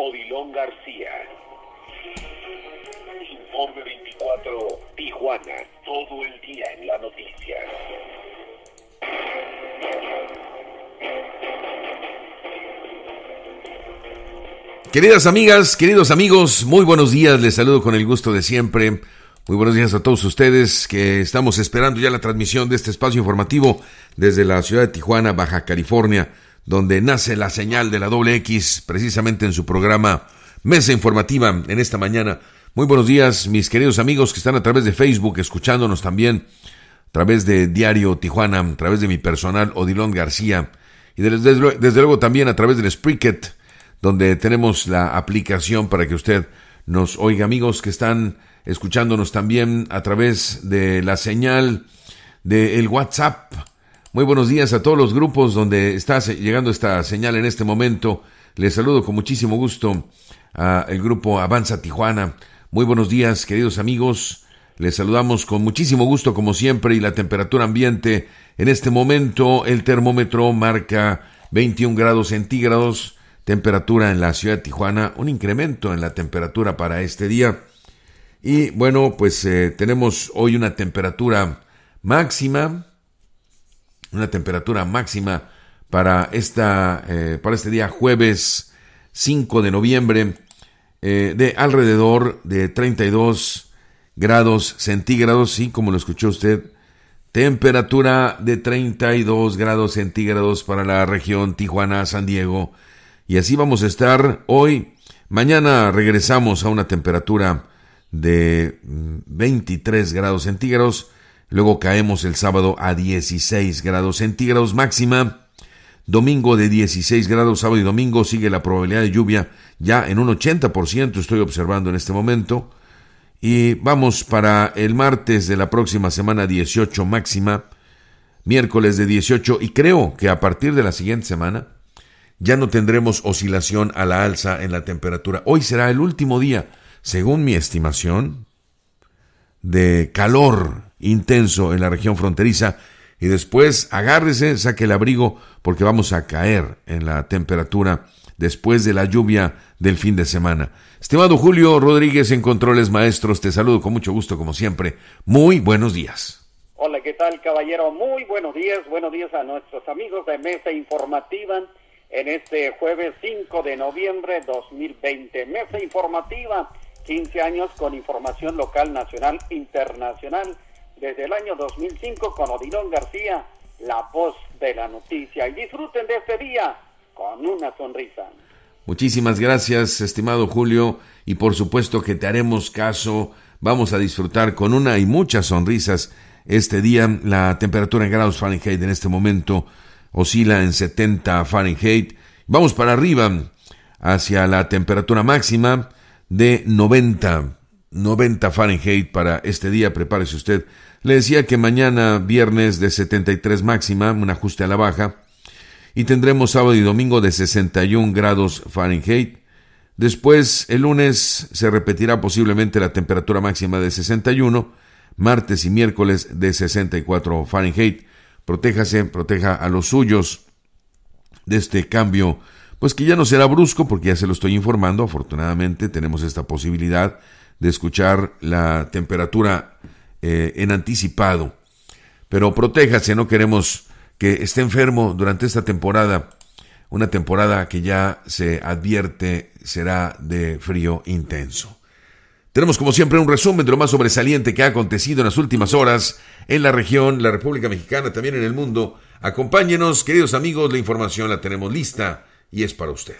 Odilón García. Informe 24, Tijuana, todo el día en la noticia. Queridas amigas, queridos amigos, muy buenos días, les saludo con el gusto de siempre. Muy buenos días a todos ustedes que estamos esperando ya la transmisión de este espacio informativo desde la ciudad de Tijuana, Baja California donde nace la señal de la doble X, precisamente en su programa Mesa Informativa en esta mañana. Muy buenos días, mis queridos amigos que están a través de Facebook, escuchándonos también a través de Diario Tijuana, a través de mi personal Odilon García y desde, luego también a través del Spricket, donde tenemos la aplicación para que usted nos oiga, amigos que están escuchándonos también a través de la señal del de WhatsApp muy buenos días a todos los grupos donde está llegando esta señal en este momento. Les saludo con muchísimo gusto al grupo Avanza Tijuana. Muy buenos días, queridos amigos. Les saludamos con muchísimo gusto como siempre y la temperatura ambiente en este momento el termómetro marca 21 grados centígrados, temperatura en la ciudad de Tijuana, un incremento en la temperatura para este día. Y bueno, pues eh, tenemos hoy una temperatura máxima una temperatura máxima para, esta, eh, para este día jueves 5 de noviembre eh, de alrededor de 32 grados centígrados y como lo escuchó usted, temperatura de 32 grados centígrados para la región Tijuana-San Diego. Y así vamos a estar hoy. Mañana regresamos a una temperatura de 23 mm, grados centígrados Luego caemos el sábado a 16 grados centígrados máxima. Domingo de 16 grados, sábado y domingo sigue la probabilidad de lluvia ya en un 80% estoy observando en este momento. Y vamos para el martes de la próxima semana 18 máxima, miércoles de 18 y creo que a partir de la siguiente semana ya no tendremos oscilación a la alza en la temperatura. Hoy será el último día, según mi estimación, de calor intenso en la región fronteriza y después agárrese, saque el abrigo porque vamos a caer en la temperatura después de la lluvia del fin de semana. Estimado Julio Rodríguez en Controles Maestros, te saludo con mucho gusto como siempre. Muy buenos días. Hola, ¿qué tal caballero? Muy buenos días, buenos días a nuestros amigos de Mesa Informativa en este jueves 5 de noviembre 2020. Mesa Informativa, 15 años con información local, nacional, internacional desde el año 2005 con Odilon García, la voz de la noticia. Y disfruten de este día con una sonrisa. Muchísimas gracias, estimado Julio, y por supuesto que te haremos caso. Vamos a disfrutar con una y muchas sonrisas este día. La temperatura en grados Fahrenheit en este momento oscila en 70 Fahrenheit. Vamos para arriba hacia la temperatura máxima de 90, 90 Fahrenheit para este día. Prepárese usted le decía que mañana viernes de 73 máxima, un ajuste a la baja, y tendremos sábado y domingo de 61 grados Fahrenheit. Después, el lunes, se repetirá posiblemente la temperatura máxima de 61, martes y miércoles de 64 Fahrenheit. Protéjase, proteja a los suyos de este cambio, pues que ya no será brusco, porque ya se lo estoy informando. Afortunadamente, tenemos esta posibilidad de escuchar la temperatura eh, en anticipado. Pero protéjase, no queremos que esté enfermo durante esta temporada, una temporada que ya se advierte será de frío intenso. Tenemos como siempre un resumen de lo más sobresaliente que ha acontecido en las últimas horas en la región, la República Mexicana, también en el mundo. Acompáñenos, queridos amigos, la información la tenemos lista y es para usted.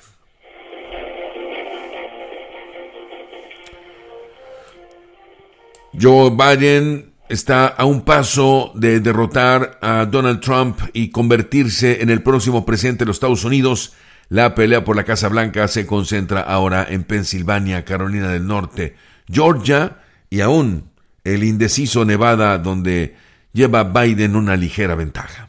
Joe Biden está a un paso de derrotar a Donald Trump y convertirse en el próximo presidente de los Estados Unidos. La pelea por la Casa Blanca se concentra ahora en Pensilvania, Carolina del Norte, Georgia y aún el indeciso Nevada, donde lleva Biden una ligera ventaja.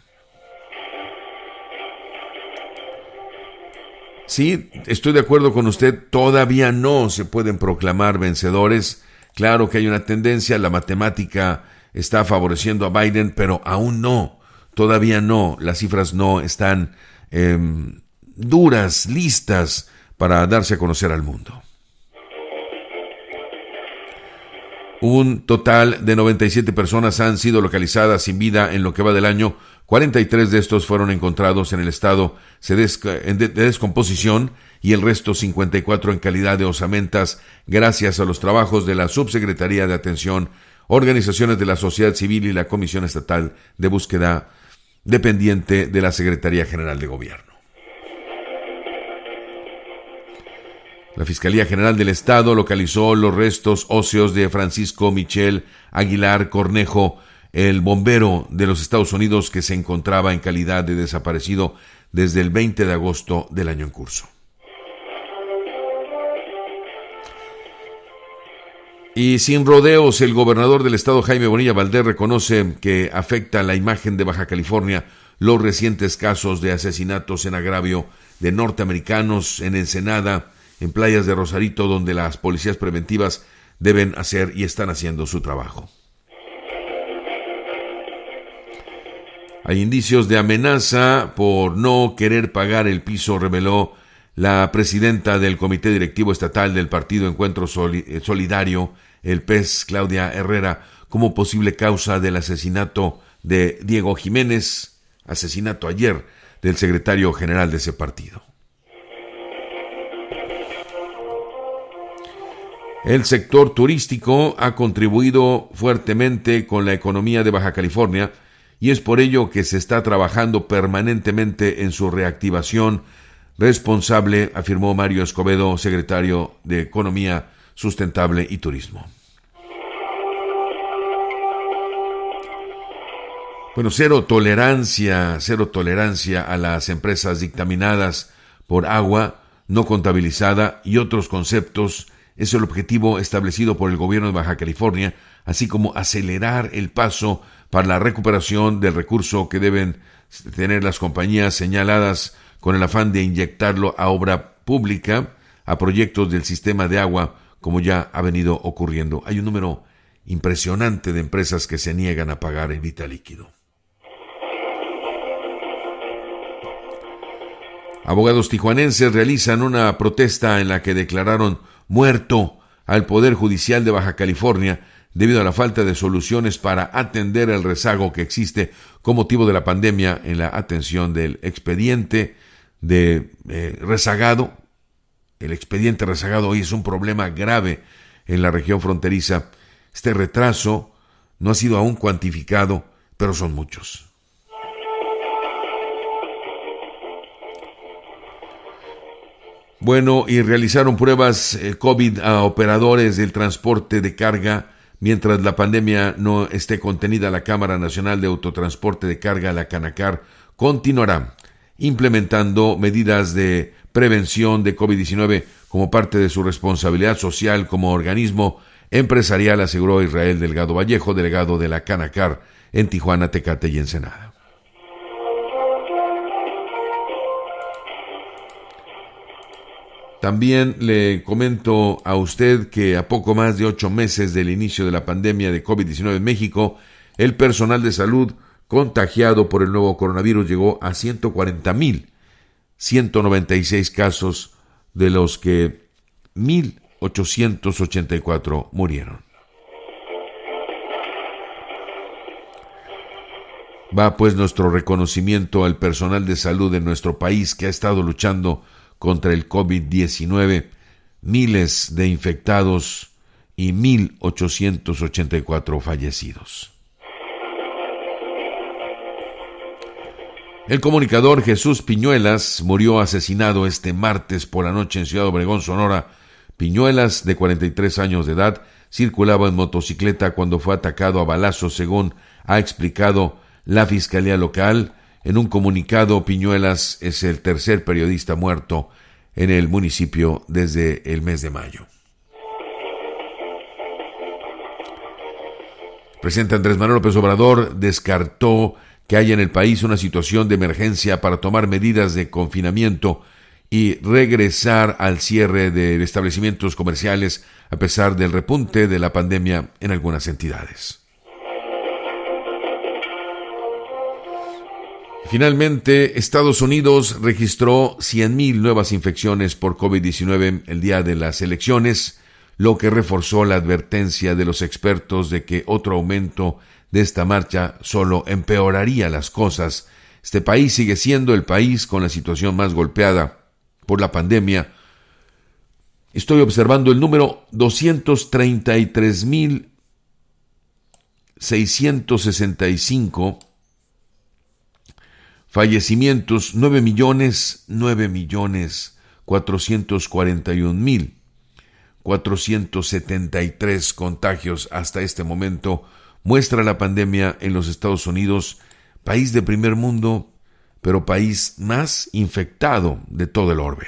Sí, estoy de acuerdo con usted, todavía no se pueden proclamar vencedores Claro que hay una tendencia, la matemática está favoreciendo a Biden, pero aún no, todavía no, las cifras no están em, duras, listas para darse a conocer al mundo. Un total de 97 personas han sido localizadas sin vida en lo que va del año. 43 de estos fueron encontrados en el estado de descomposición y el resto 54 en calidad de osamentas gracias a los trabajos de la Subsecretaría de Atención, organizaciones de la sociedad civil y la Comisión Estatal de Búsqueda dependiente de la Secretaría General de Gobierno. La Fiscalía General del Estado localizó los restos óseos de Francisco Michel Aguilar Cornejo, el bombero de los Estados Unidos que se encontraba en calidad de desaparecido desde el 20 de agosto del año en curso. Y sin rodeos, el gobernador del estado Jaime Bonilla Valdés reconoce que afecta la imagen de Baja California los recientes casos de asesinatos en agravio de norteamericanos en Ensenada, en playas de Rosarito, donde las policías preventivas deben hacer y están haciendo su trabajo. Hay indicios de amenaza por no querer pagar el piso, reveló la presidenta del Comité Directivo Estatal del Partido Encuentro eh, Solidario, el PES, Claudia Herrera, como posible causa del asesinato de Diego Jiménez, asesinato ayer del secretario general de ese partido. El sector turístico ha contribuido fuertemente con la economía de Baja California y es por ello que se está trabajando permanentemente en su reactivación responsable, afirmó Mario Escobedo, secretario de Economía Sustentable y Turismo. Bueno, cero tolerancia, cero tolerancia a las empresas dictaminadas por agua no contabilizada y otros conceptos es el objetivo establecido por el gobierno de Baja California, así como acelerar el paso para la recuperación del recurso que deben tener las compañías señaladas con el afán de inyectarlo a obra pública, a proyectos del sistema de agua, como ya ha venido ocurriendo. Hay un número impresionante de empresas que se niegan a pagar el vital Líquido. Abogados tijuanenses realizan una protesta en la que declararon muerto al Poder Judicial de Baja California debido a la falta de soluciones para atender el rezago que existe con motivo de la pandemia en la atención del expediente de eh, rezagado, el expediente rezagado hoy es un problema grave en la región fronteriza. Este retraso no ha sido aún cuantificado, pero son muchos. Bueno, y realizaron pruebas eh, COVID a operadores del transporte de carga mientras la pandemia no esté contenida. La Cámara Nacional de Autotransporte de Carga, la Canacar, continuará implementando medidas de prevención de COVID-19 como parte de su responsabilidad social como organismo empresarial, aseguró Israel Delgado Vallejo, delegado de la Canacar en Tijuana, Tecate y Ensenada. También le comento a usted que a poco más de ocho meses del inicio de la pandemia de COVID-19 en México, el personal de salud contagiado por el nuevo coronavirus llegó a 140.196 casos, de los que 1.884 murieron. Va pues nuestro reconocimiento al personal de salud de nuestro país que ha estado luchando contra el COVID-19, miles de infectados y 1.884 fallecidos. El comunicador Jesús Piñuelas murió asesinado este martes por la noche en Ciudad Obregón, Sonora. Piñuelas, de 43 años de edad, circulaba en motocicleta cuando fue atacado a balazos, según ha explicado la Fiscalía Local. En un comunicado, Piñuelas es el tercer periodista muerto en el municipio desde el mes de mayo. presidente Andrés Manuel López Obrador descartó que haya en el país una situación de emergencia para tomar medidas de confinamiento y regresar al cierre de establecimientos comerciales a pesar del repunte de la pandemia en algunas entidades. Finalmente, Estados Unidos registró 100.000 nuevas infecciones por COVID-19 el día de las elecciones, lo que reforzó la advertencia de los expertos de que otro aumento de esta marcha solo empeoraría las cosas. Este país sigue siendo el país con la situación más golpeada por la pandemia. Estoy observando el número 233.665 fallecimientos, 9 millones, 9 millones, 441.473 mil, contagios hasta este momento muestra la pandemia en los Estados Unidos, país de primer mundo, pero país más infectado de todo el orbe.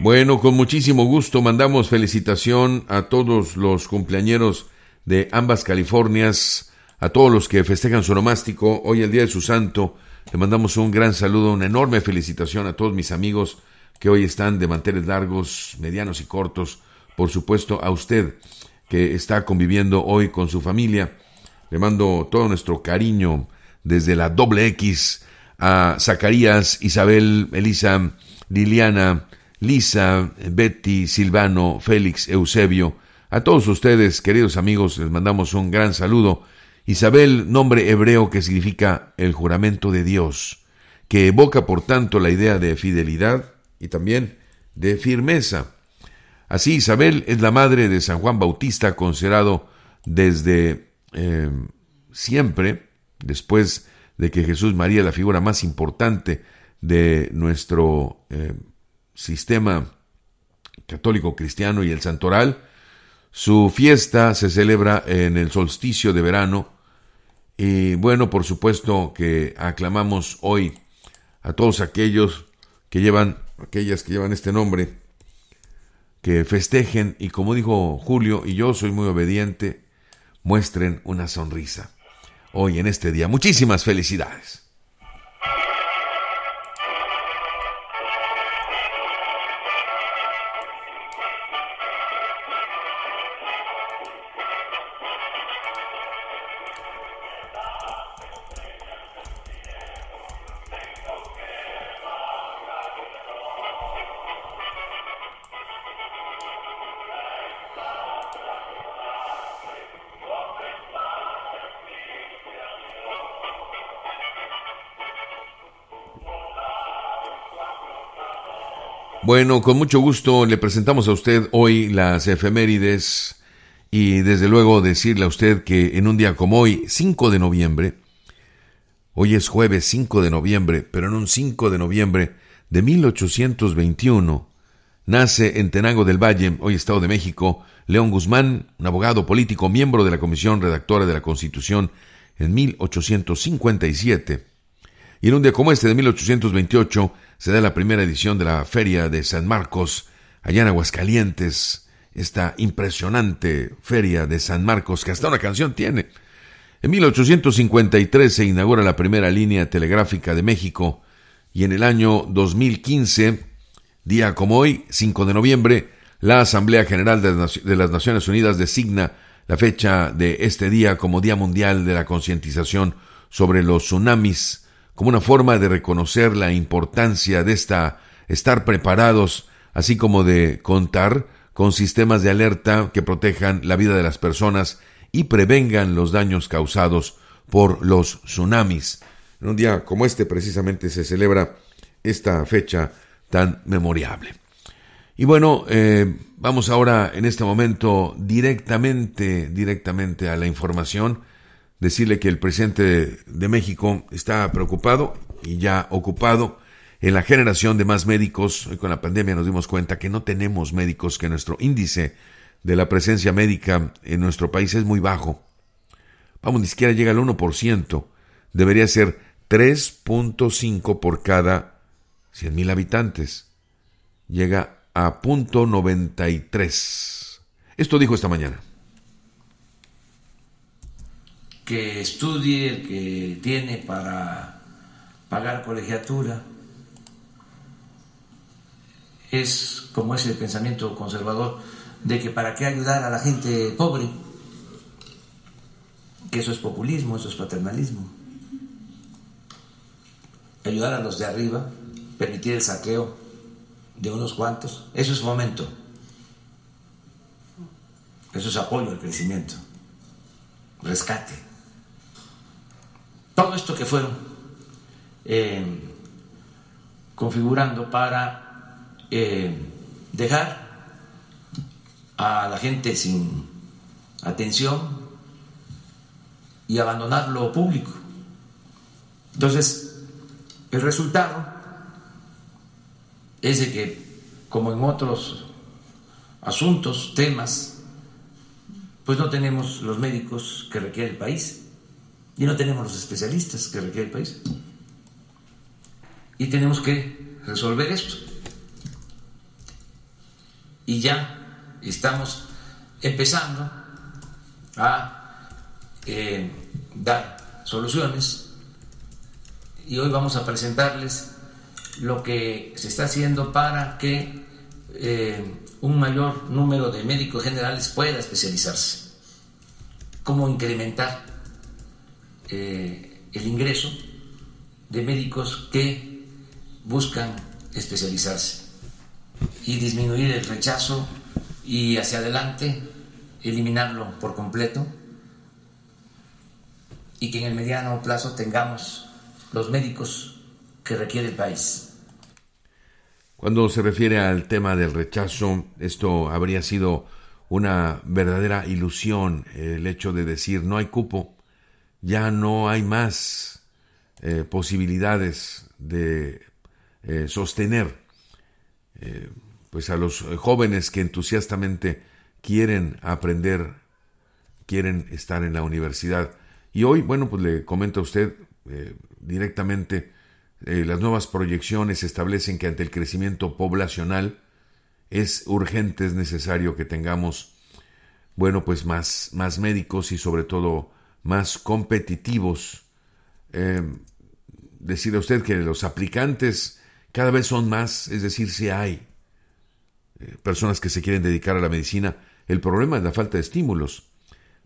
Bueno, con muchísimo gusto mandamos felicitación a todos los cumpleañeros de ambas Californias, a todos los que festejan su nomástico, hoy el día de su santo. Le mandamos un gran saludo, una enorme felicitación a todos mis amigos que hoy están de manteles largos, medianos y cortos. Por supuesto, a usted que está conviviendo hoy con su familia. Le mando todo nuestro cariño desde la doble X a Zacarías, Isabel, Elisa, Liliana, Lisa, Betty, Silvano, Félix, Eusebio, a todos ustedes, queridos amigos, les mandamos un gran saludo. Isabel, nombre hebreo que significa el juramento de Dios, que evoca por tanto la idea de fidelidad y también de firmeza. Así Isabel es la madre de San Juan Bautista, considerado desde eh, siempre, después de que Jesús María, la figura más importante de nuestro eh, sistema católico cristiano y el santoral, su fiesta se celebra en el solsticio de verano. Y bueno, por supuesto que aclamamos hoy a todos aquellos que llevan, aquellas que llevan este nombre, que festejen y como dijo Julio, y yo soy muy obediente, muestren una sonrisa hoy en este día. Muchísimas felicidades. Bueno, con mucho gusto le presentamos a usted hoy las efemérides y desde luego decirle a usted que en un día como hoy, 5 de noviembre, hoy es jueves 5 de noviembre, pero en un 5 de noviembre de 1821, nace en Tenango del Valle, hoy Estado de México, León Guzmán, un abogado político, miembro de la Comisión Redactora de la Constitución en 1857 y en un día como este de 1828 se da la primera edición de la Feria de San Marcos, allá en Aguascalientes, esta impresionante Feria de San Marcos, que hasta una canción tiene. En 1853 se inaugura la primera línea telegráfica de México y en el año 2015, día como hoy, 5 de noviembre, la Asamblea General de las Naciones Unidas designa la fecha de este día como Día Mundial de la Concientización sobre los Tsunamis, como una forma de reconocer la importancia de esta, estar preparados, así como de contar con sistemas de alerta que protejan la vida de las personas y prevengan los daños causados por los tsunamis. En un día como este precisamente se celebra esta fecha tan memorable. Y bueno, eh, vamos ahora en este momento directamente, directamente a la información decirle que el presidente de México está preocupado y ya ocupado en la generación de más médicos. Hoy con la pandemia nos dimos cuenta que no tenemos médicos, que nuestro índice de la presencia médica en nuestro país es muy bajo. Vamos, ni siquiera llega al 1%. Debería ser 3.5 por cada 100.000 habitantes. Llega a punto .93. Esto dijo esta mañana que estudie, el que tiene para pagar colegiatura. Es como es el pensamiento conservador de que para qué ayudar a la gente pobre, que eso es populismo, eso es paternalismo. Ayudar a los de arriba, permitir el saqueo de unos cuantos, eso es momento eso es apoyo al crecimiento, rescate todo esto que fueron eh, configurando para eh, dejar a la gente sin atención y abandonar lo público. Entonces, el resultado es de que, como en otros asuntos, temas, pues no tenemos los médicos que requiere el país. Y no tenemos los especialistas que requiere el país. Y tenemos que resolver esto. Y ya estamos empezando a eh, dar soluciones. Y hoy vamos a presentarles lo que se está haciendo para que eh, un mayor número de médicos generales pueda especializarse. Cómo incrementar eh, el ingreso de médicos que buscan especializarse y disminuir el rechazo y hacia adelante eliminarlo por completo y que en el mediano plazo tengamos los médicos que requiere el país. Cuando se refiere al tema del rechazo, esto habría sido una verdadera ilusión, el hecho de decir no hay cupo, ya no hay más eh, posibilidades de eh, sostener eh, pues a los jóvenes que entusiastamente quieren aprender, quieren estar en la universidad. Y hoy, bueno, pues le comento a usted directamente, las nuevas proyecciones establecen que ante el crecimiento poblacional es urgente, es necesario que tengamos, bueno, pues más, más médicos y sobre todo más competitivos. Eh, decirle a usted que los aplicantes cada vez son más, es decir, si hay eh, personas que se quieren dedicar a la medicina, el problema es la falta de estímulos.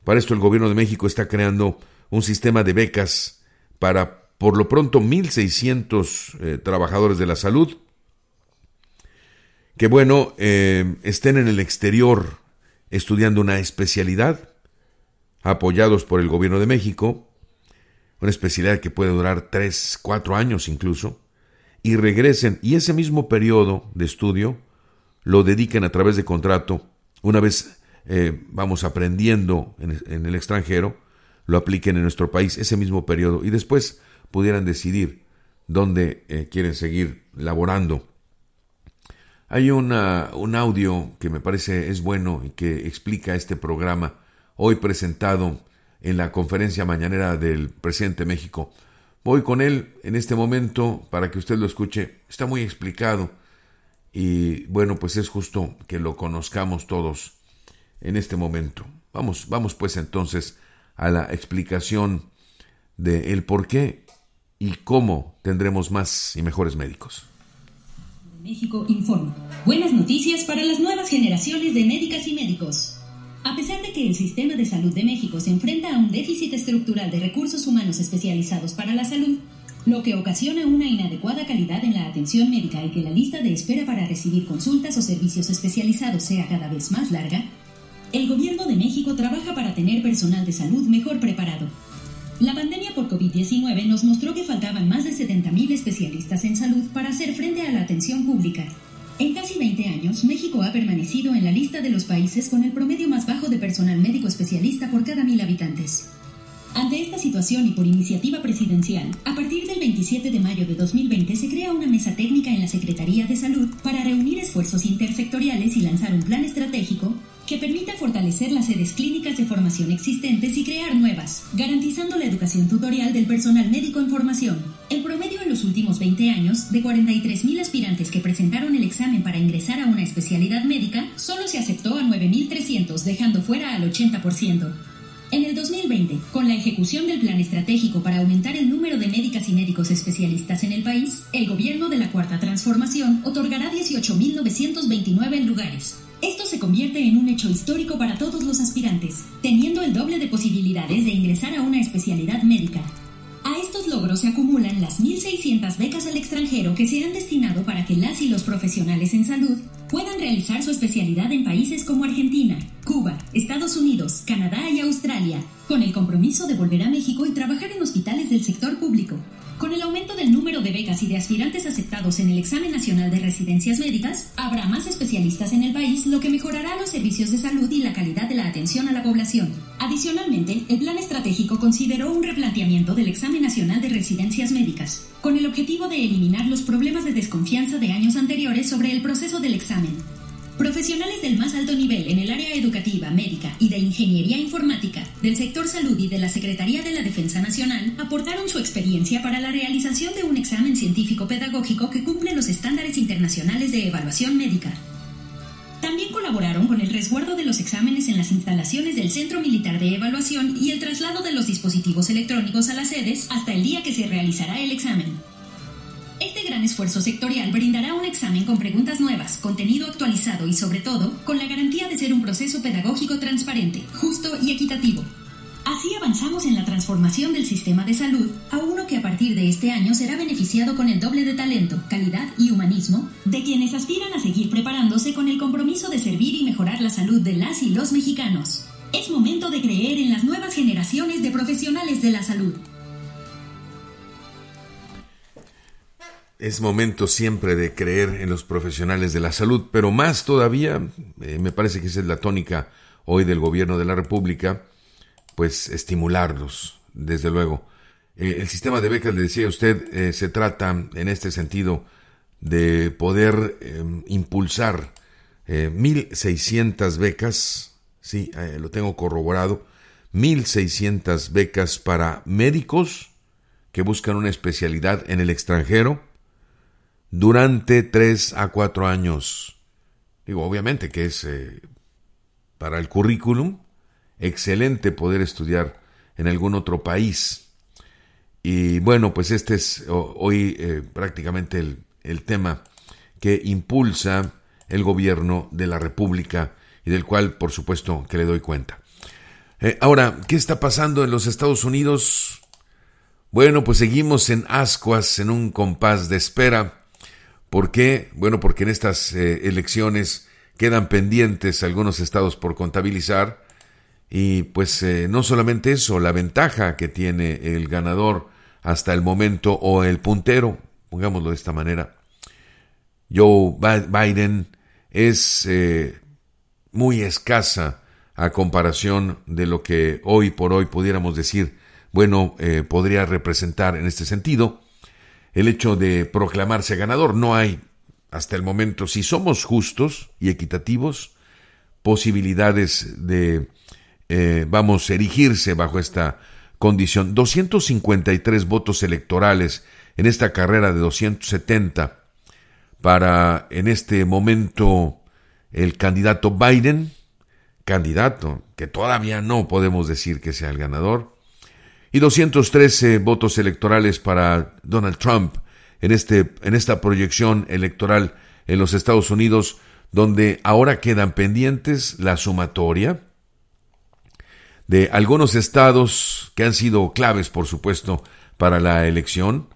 Para esto el gobierno de México está creando un sistema de becas para por lo pronto 1.600 eh, trabajadores de la salud que, bueno, estén en el exterior estudiando una especialidad apoyados por el gobierno de México, una especialidad que puede durar tres, cuatro años incluso, y regresen y ese mismo periodo de estudio lo dediquen a través de contrato, una vez eh, vamos aprendiendo en, el extranjero, lo apliquen en nuestro país ese mismo periodo y después pudieran decidir dónde eh, quieren seguir laborando. Hay un audio que me parece es bueno y que explica este programa hoy presentado en la conferencia mañanera del presidente México. Voy con él en este momento para que usted lo escuche. Está muy explicado y bueno, pues es justo que lo conozcamos todos en este momento. Vamos, vamos pues entonces a la explicación de el por qué y cómo tendremos más y mejores médicos. México informa. Buenas noticias para las nuevas generaciones de médicas y médicos. A pesar de que el sistema de salud de México se enfrenta a un déficit estructural de recursos humanos especializados para la salud, lo que ocasiona una inadecuada calidad en la atención médica y que la lista de espera para recibir consultas o servicios especializados sea cada vez más larga, el Gobierno de México trabaja para tener personal de salud mejor preparado. La pandemia por COVID-19 nos mostró que faltaban más de 70.000 especialistas en salud para hacer frente a la atención pública, en casi 20 años, México ha permanecido en la lista de los países con el promedio más bajo de personal médico especialista por cada mil habitantes. Ante esta situación y por iniciativa presidencial, a partir del 27 de mayo de 2020 se crea una mesa técnica en la Secretaría de Salud para reunir esfuerzos intersectoriales y lanzar un plan estratégico que permita fortalecer las sedes clínicas de formación existentes y crear nuevas, garantizando la educación tutorial del personal médico en formación. El promedio en los últimos 20 años de 43.000 aspirantes que presentaron el examen para ingresar a una especialidad médica, solo se aceptó a 9.300, dejando fuera al 80%. En el 2020, con la ejecución del plan estratégico para aumentar el número de médicas y médicos especialistas en el país, el gobierno de la Cuarta Transformación otorgará 18.929 lugares, esto se convierte en un hecho histórico para todos los aspirantes, teniendo el doble de posibilidades de ingresar a una especialidad médica. A estos logros se acumulan las 1.600 becas al extranjero que se han destinado para que las y los profesionales en salud puedan realizar su especialidad en países como Argentina, Cuba, Estados Unidos, Canadá y Australia, con el compromiso de volver a México y trabajar en hospitales del sector público. Con el aumento del número de becas y de aspirantes aceptados en el Examen Nacional de Residencias Médicas, habrá más especialistas en el país, lo que mejorará los servicios de salud y la calidad de la atención a la población. Adicionalmente, el plan estratégico consideró un replanteamiento del Examen Nacional de Residencias Médicas, con el objetivo de eliminar los problemas de desconfianza de años anteriores sobre el proceso del examen Profesionales del más alto nivel en el área educativa, médica y de ingeniería informática del sector salud y de la Secretaría de la Defensa Nacional aportaron su experiencia para la realización de un examen científico-pedagógico que cumple los estándares internacionales de evaluación médica. También colaboraron con el resguardo de los exámenes en las instalaciones del Centro Militar de Evaluación y el traslado de los dispositivos electrónicos a las sedes hasta el día que se realizará el examen. Este gran esfuerzo sectorial brindará un examen con preguntas nuevas, contenido actualizado y sobre todo con la garantía de ser un proceso pedagógico transparente, justo y equitativo. Así avanzamos en la transformación del sistema de salud a uno que a partir de este año será beneficiado con el doble de talento, calidad y humanismo de quienes aspiran a seguir preparándose con el compromiso de servir y mejorar la salud de las y los mexicanos. Es momento de creer en las nuevas generaciones de profesionales de la salud. Es momento siempre de creer en los profesionales de la salud, pero más todavía, eh, me parece que esa es la tónica hoy del gobierno de la República, pues estimularlos, desde luego. Eh, el sistema de becas, le decía usted, eh, se trata en este sentido de poder em, impulsar 1.600 becas, sí, lo tengo corroborado, 1.600 becas para médicos que buscan una especialidad en el extranjero, durante tres a cuatro años. Digo, obviamente que es eh, para el currículum excelente poder estudiar en algún otro país. Y bueno, pues este es hoy eh, prácticamente el, tema que impulsa el gobierno de la República y del cual, por supuesto, que le doy cuenta. Eh, ahora, ¿qué está pasando en los Estados Unidos? Bueno, pues seguimos en ascuas, en un compás de espera. ¿Por qué? Bueno, porque en estas eh, elecciones quedan pendientes algunos estados por contabilizar y pues eh, no solamente eso, la ventaja que tiene el ganador hasta el momento o el puntero, pongámoslo de esta manera. Joe Biden es eh, muy escasa a comparación de lo que hoy por hoy pudiéramos decir, bueno, podría representar en este sentido, el hecho de proclamarse ganador. No hay, hasta el momento, si somos justos y equitativos, posibilidades de, eh, vamos, erigirse bajo esta condición. 253 votos electorales en esta carrera de 270 para, en este momento, el candidato Biden, candidato, que todavía no podemos decir que sea el ganador, y 213 votos electorales para Donald Trump en, este, en esta proyección electoral en los Estados Unidos, donde ahora quedan pendientes la sumatoria de algunos estados que han sido claves, por supuesto, para la elección,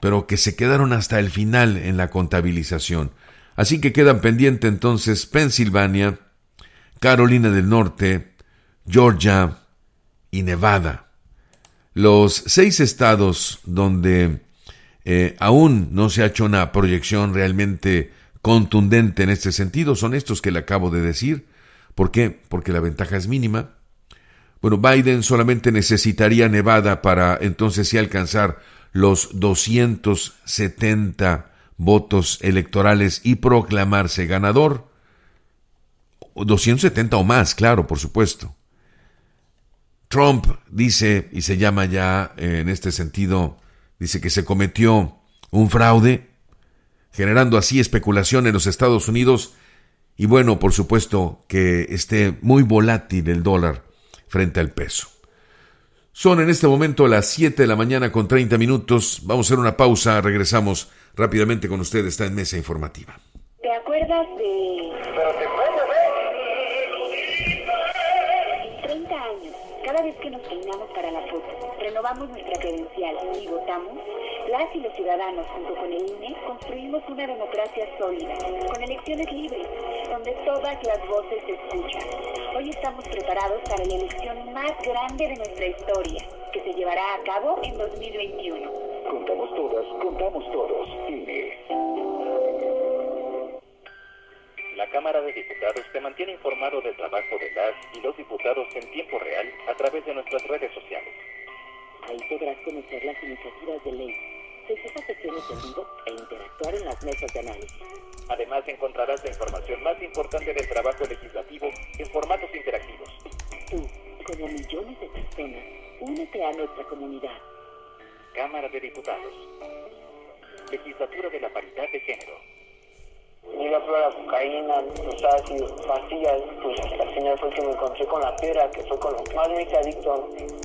pero que se quedaron hasta el final en la contabilización. Así que quedan pendientes entonces Pensilvania, Carolina del Norte, Georgia y Nevada los seis estados donde eh, aún no se ha hecho una proyección realmente contundente en este sentido son estos que le acabo de decir. ¿Por qué? Porque la ventaja es mínima. Bueno, Biden solamente necesitaría Nevada para entonces sí alcanzar los 270 votos electorales y proclamarse ganador. 270 o más, claro, por supuesto. Trump dice, y se llama ya eh, en este sentido, dice que se cometió un fraude, generando así especulación en los Estados Unidos, y bueno, por supuesto que esté muy volátil el dólar frente al peso. Son en este momento las 7 de la mañana con 30 minutos. Vamos a hacer una pausa, regresamos rápidamente con usted, está en mesa informativa. ¿Te acuerdas de... Cada vez que nos peinamos para la foto, renovamos nuestra credencial y votamos, las y los ciudadanos, junto con el INE, construimos una democracia sólida, con elecciones libres, donde todas las voces se escuchan. Hoy estamos preparados para la elección más grande de nuestra historia, que se llevará a cabo en 2021. Contamos todas, contamos todos, INE la Cámara de Diputados se mantiene informado del trabajo de las y los diputados en tiempo real a través de nuestras redes sociales. Ahí podrás conocer las iniciativas de ley, las sesiones en vivo e interactuar en las mesas de análisis. Además encontrarás la información más importante del trabajo legislativo en formatos interactivos. Tú, como millones de personas, únete a nuestra comunidad. Cámara de Diputados. Legislatura de la Paridad de Género. Llegué a probar la cocaína, los ácidos, pastillas, pues al final fue que me encontré con la piedra, que fue con lo más me hice adicto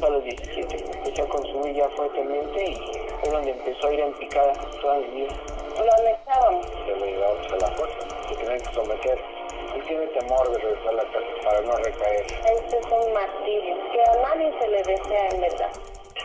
a los 17. Empecé a consumir ya fuertemente y fue donde empezó a ir en picada toda mi vida. Lo anexaban. Se lo llevábamos a la fuerza, se tienen que someter. Él tiene temor de regresar a la casa para no recaer. Este es un martirio que a nadie se le desea en verdad.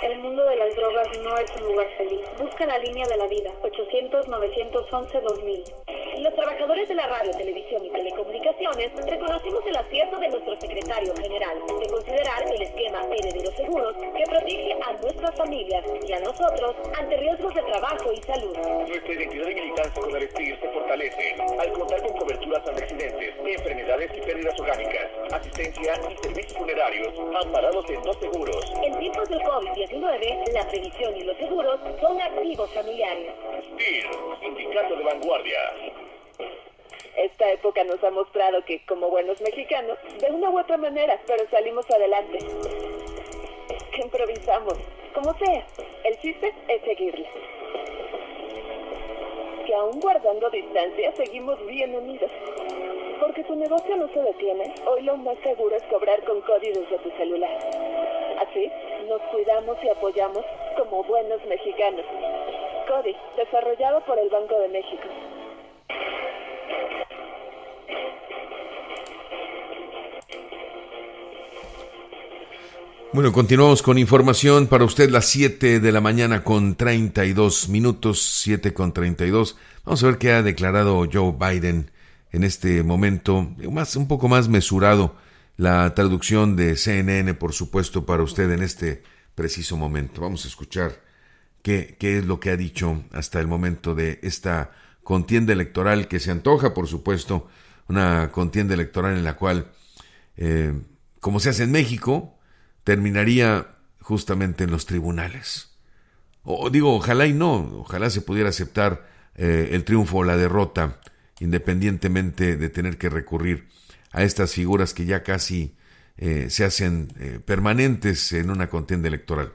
El mundo de las drogas no es un lugar feliz. Busca la línea de la vida, 800-911-2000. Los trabajadores de la radio, televisión y telecomunicaciones reconocemos el acierto de nuestro secretario general de considerar el esquema N de los seguros que protege a nuestras familias y a nosotros ante riesgos de trabajo y salud. Nuestra identidad de militancia con Arestir se fortalece al contar con coberturas ante accidentes, enfermedades y pérdidas orgánicas, asistencia y servicios funerarios amparados en dos seguros. En tiempos del COVID-19, la previsión y los seguros son activos familiares. Sí, Sindicato de Vanguardia. Esta época nos ha mostrado que, como buenos mexicanos, de una u otra manera, pero salimos adelante. improvisamos, como sea. El chiste es seguirle. Que aún guardando distancia, seguimos bien unidos. Porque tu negocio no se detiene, hoy lo más seguro es cobrar con códigos desde tu celular. Así, nos cuidamos y apoyamos como buenos mexicanos. CODI, desarrollado por el Banco de México. Bueno, continuamos con información para usted las 7 de la mañana con 32 minutos, 7 con 32. Vamos a ver qué ha declarado Joe Biden en este momento, más, un poco más mesurado, la traducción de CNN, por supuesto, para usted en este preciso momento. Vamos a escuchar qué, qué es lo que ha dicho hasta el momento de esta contienda electoral que se antoja, por supuesto, una contienda electoral en la cual, eh, como se hace en México, terminaría justamente en los tribunales. O digo, ojalá y no, ojalá se pudiera aceptar eh, el triunfo o la derrota independientemente de tener que recurrir a estas figuras que ya casi eh, se hacen eh, permanentes en una contienda electoral.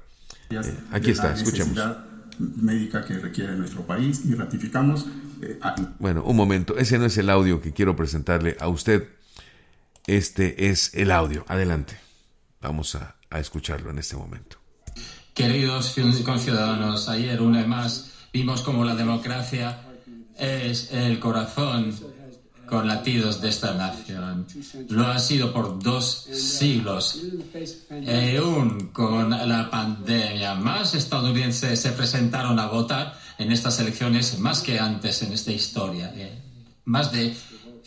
Eh, aquí está, escuchemos. Médica que requiere nuestro país y ratificamos. bueno, un momento, ese no es el audio que quiero presentarle a usted. Este es el audio. Adelante. Vamos a, escucharlo en este momento. Queridos conciudadanos, ayer una vez más vimos como la democracia es el corazón con latidos de esta nación. Lo ha sido por dos siglos. Y aún con la pandemia, más estadounidenses se presentaron a votar en estas elecciones más que antes en esta historia. Eh, más de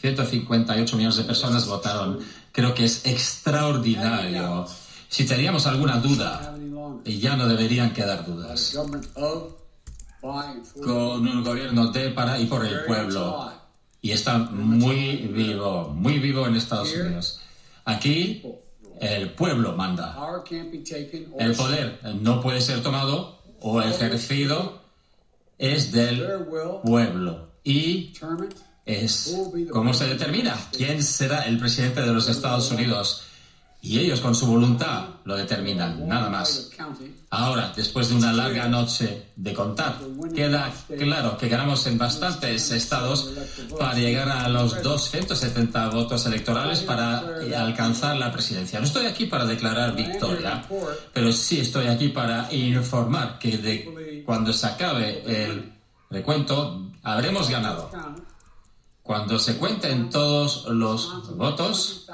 158 millones de personas votaron. Creo que es extraordinario. Si teníamos alguna duda, y ya no deberían quedar dudas con un gobierno de para y por el pueblo. Y está muy vivo, muy vivo en Estados Unidos. Aquí el pueblo manda. El poder no puede ser tomado o ejercido, es del pueblo. Y es como se determina quién será el presidente de los Estados Unidos y ellos con su voluntad lo determinan, nada más. Ahora, después de una larga noche de contar, queda claro que ganamos en bastantes estados para llegar a los 270 votos electorales para eh, alcanzar la presidencia. No estoy aquí para declarar victoria, pero sí estoy aquí para informar que de cuando se acabe el recuento, habremos ganado. Cuando se cuenten todos los votos,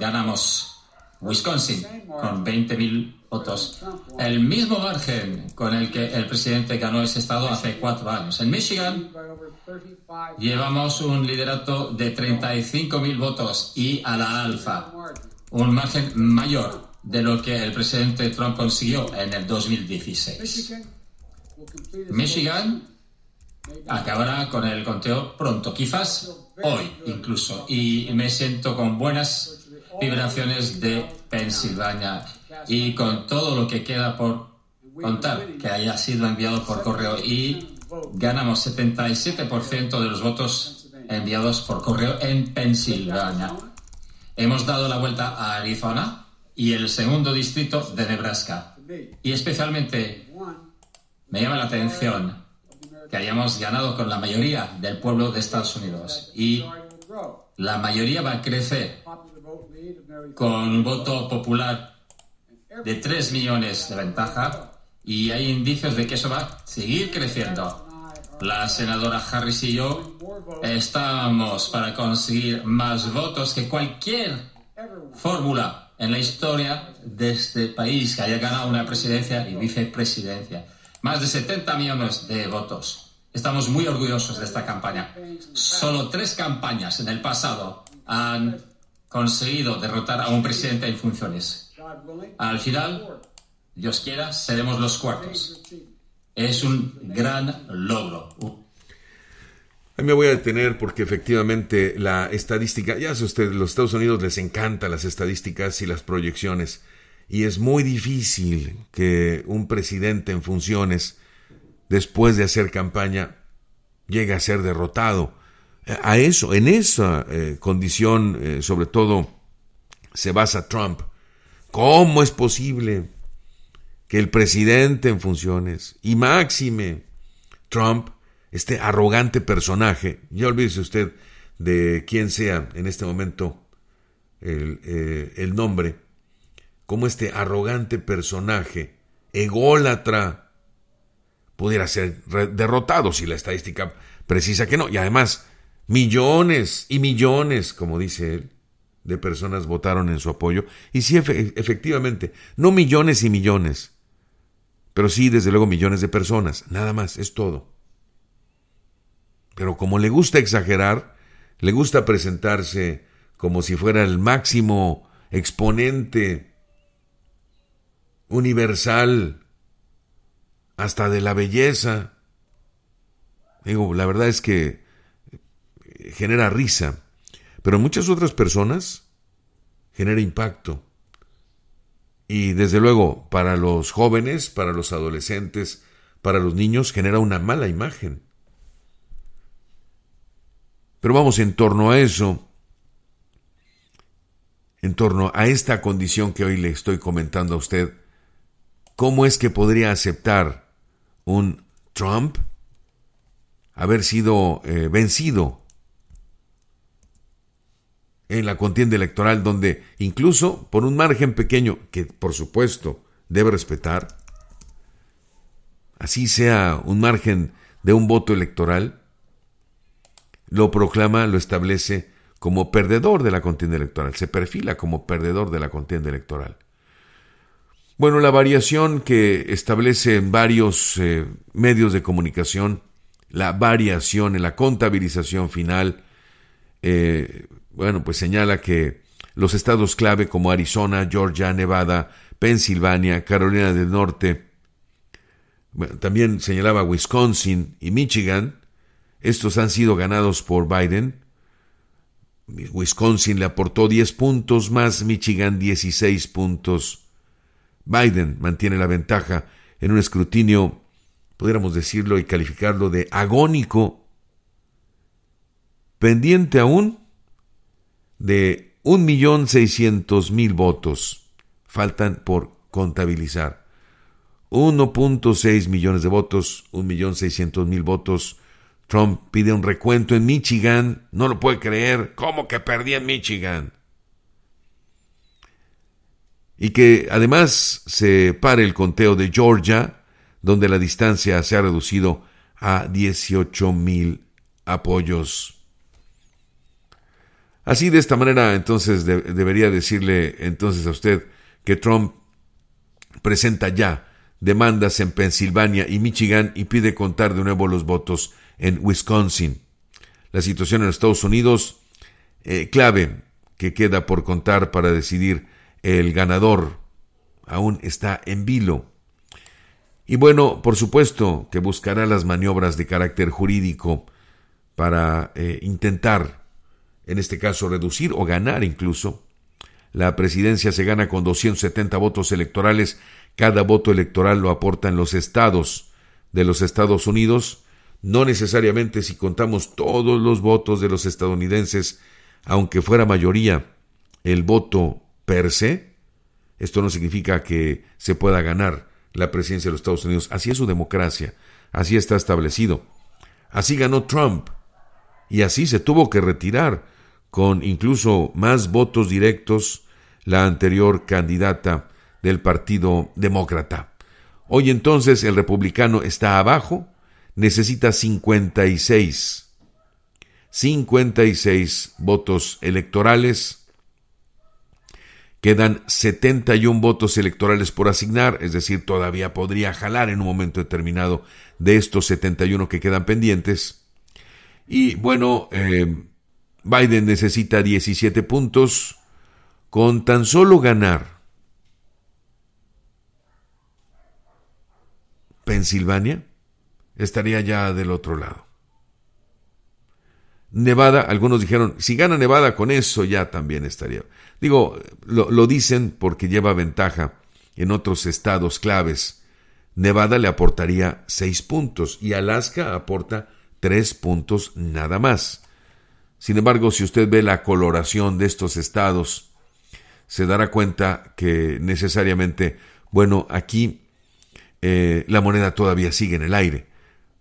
ganamos. Wisconsin, con 20.000 votos. El mismo margen con el que el presidente ganó ese estado hace cuatro años. En Michigan llevamos un liderato de 35.000 votos y a la alfa. Un margen mayor de lo que el presidente Trump consiguió en el 2016. Michigan acabará con el conteo pronto, quizás hoy incluso. Y me siento con buenas vibraciones de Pensilvania y con todo lo que queda por contar que haya sido enviado por correo y ganamos 77% de los votos enviados por correo en Pensilvania. Hemos dado la vuelta a Arizona y el segundo distrito de Nebraska. Y especialmente me llama la atención que hayamos ganado con la mayoría del pueblo de Estados Unidos. Y la mayoría va a crecer con voto popular de 3 millones de ventaja y hay indicios de que eso va a seguir creciendo. La senadora Harris y yo estamos para conseguir más votos que cualquier fórmula en la historia de este país que haya ganado una presidencia y vicepresidencia. Más de 70 millones de votos. Estamos muy orgullosos de esta campaña. Solo tres campañas en el pasado han conseguido derrotar a un presidente en funciones. Al final, Dios quiera, seremos los cuartos. Es un gran logro. Ahí me voy a detener porque efectivamente la estadística, ya sé usted, los Estados Unidos les encantan las estadísticas y las proyecciones, y es muy difícil que un presidente en funciones, después de hacer campaña, llegue a ser derrotado a eso, en esa eh, condición, eh, sobre todo, se basa Trump. ¿Cómo es posible que el presidente en funciones y máxime Trump, este arrogante personaje, ya olvídese usted de quién sea en este momento el, eh, el nombre, cómo este arrogante personaje, ególatra, pudiera ser derrotado si la estadística precisa que no. Y además, Millones y millones, como dice él, de personas votaron en su apoyo. Y sí, efectivamente, no millones y millones, pero sí, desde luego, millones de personas. Nada más, es todo. Pero como le gusta exagerar, le gusta presentarse como si fuera el máximo exponente universal, hasta de la belleza. Digo, la verdad es que genera risa, pero muchas otras personas genera impacto. Y desde luego, para los jóvenes, para los adolescentes, para los niños, genera una mala imagen. Pero vamos, en torno a eso, en torno a esta condición que hoy le estoy comentando a usted, ¿cómo es que podría aceptar un Trump haber sido eh, vencido en la contienda electoral, donde incluso por un margen pequeño, que por supuesto debe respetar, así sea un margen de un voto electoral, lo proclama, lo establece como perdedor de la contienda electoral, se perfila como perdedor de la contienda electoral. Bueno, la variación que establece en varios eh, medios de comunicación, la variación en la contabilización final, eh, bueno, pues señala que los estados clave como Arizona, Georgia, Nevada, Pensilvania, Carolina del Norte, también señalaba Wisconsin y Michigan, estos han sido ganados por Biden. Wisconsin le aportó 10 puntos más, Michigan 16 puntos. Biden mantiene la ventaja en un escrutinio, pudiéramos decirlo y calificarlo de agónico, pendiente aún de 1.600.000 votos faltan por contabilizar. 1.6 millones de votos, 1.600.000 votos. Trump pide un recuento en Michigan. No lo puede creer. ¿Cómo que perdí en Michigan? Y que además se pare el conteo de Georgia, donde la distancia se ha reducido a 18.000 apoyos. Así de esta manera entonces debería decirle entonces a usted que Trump presenta ya demandas en Pensilvania y Michigan y pide contar de nuevo los votos en Wisconsin. La situación en Estados Unidos, eh, clave que queda por contar para decidir el ganador, aún está en vilo. Y bueno, por supuesto que buscará las maniobras de carácter jurídico para eh, intentar en este caso reducir o ganar incluso. La presidencia se gana con 270 votos electorales, cada voto electoral lo aportan los estados de los Estados Unidos, no necesariamente si contamos todos los votos de los estadounidenses, aunque fuera mayoría el voto per se, esto no significa que se pueda ganar la presidencia de los Estados Unidos. Así es su democracia, así está establecido. Así ganó Trump y así se tuvo que retirar con incluso más votos directos la anterior candidata del Partido Demócrata. Hoy entonces el republicano está abajo, necesita 56, 56 votos electorales, quedan 71 votos electorales por asignar, es decir, todavía podría jalar en un momento determinado de estos 71 que quedan pendientes. Y bueno, eh, Biden necesita 17 puntos con tan solo ganar. Pensilvania estaría ya del otro lado. Nevada, algunos dijeron, si gana Nevada con eso ya también estaría. Digo, lo, dicen porque lleva ventaja en otros estados claves. Nevada le aportaría 6 puntos y Alaska aporta 3 puntos nada más. Sin embargo, si usted ve la coloración de estos estados, se dará cuenta que necesariamente, bueno, aquí eh, la moneda todavía sigue en el aire.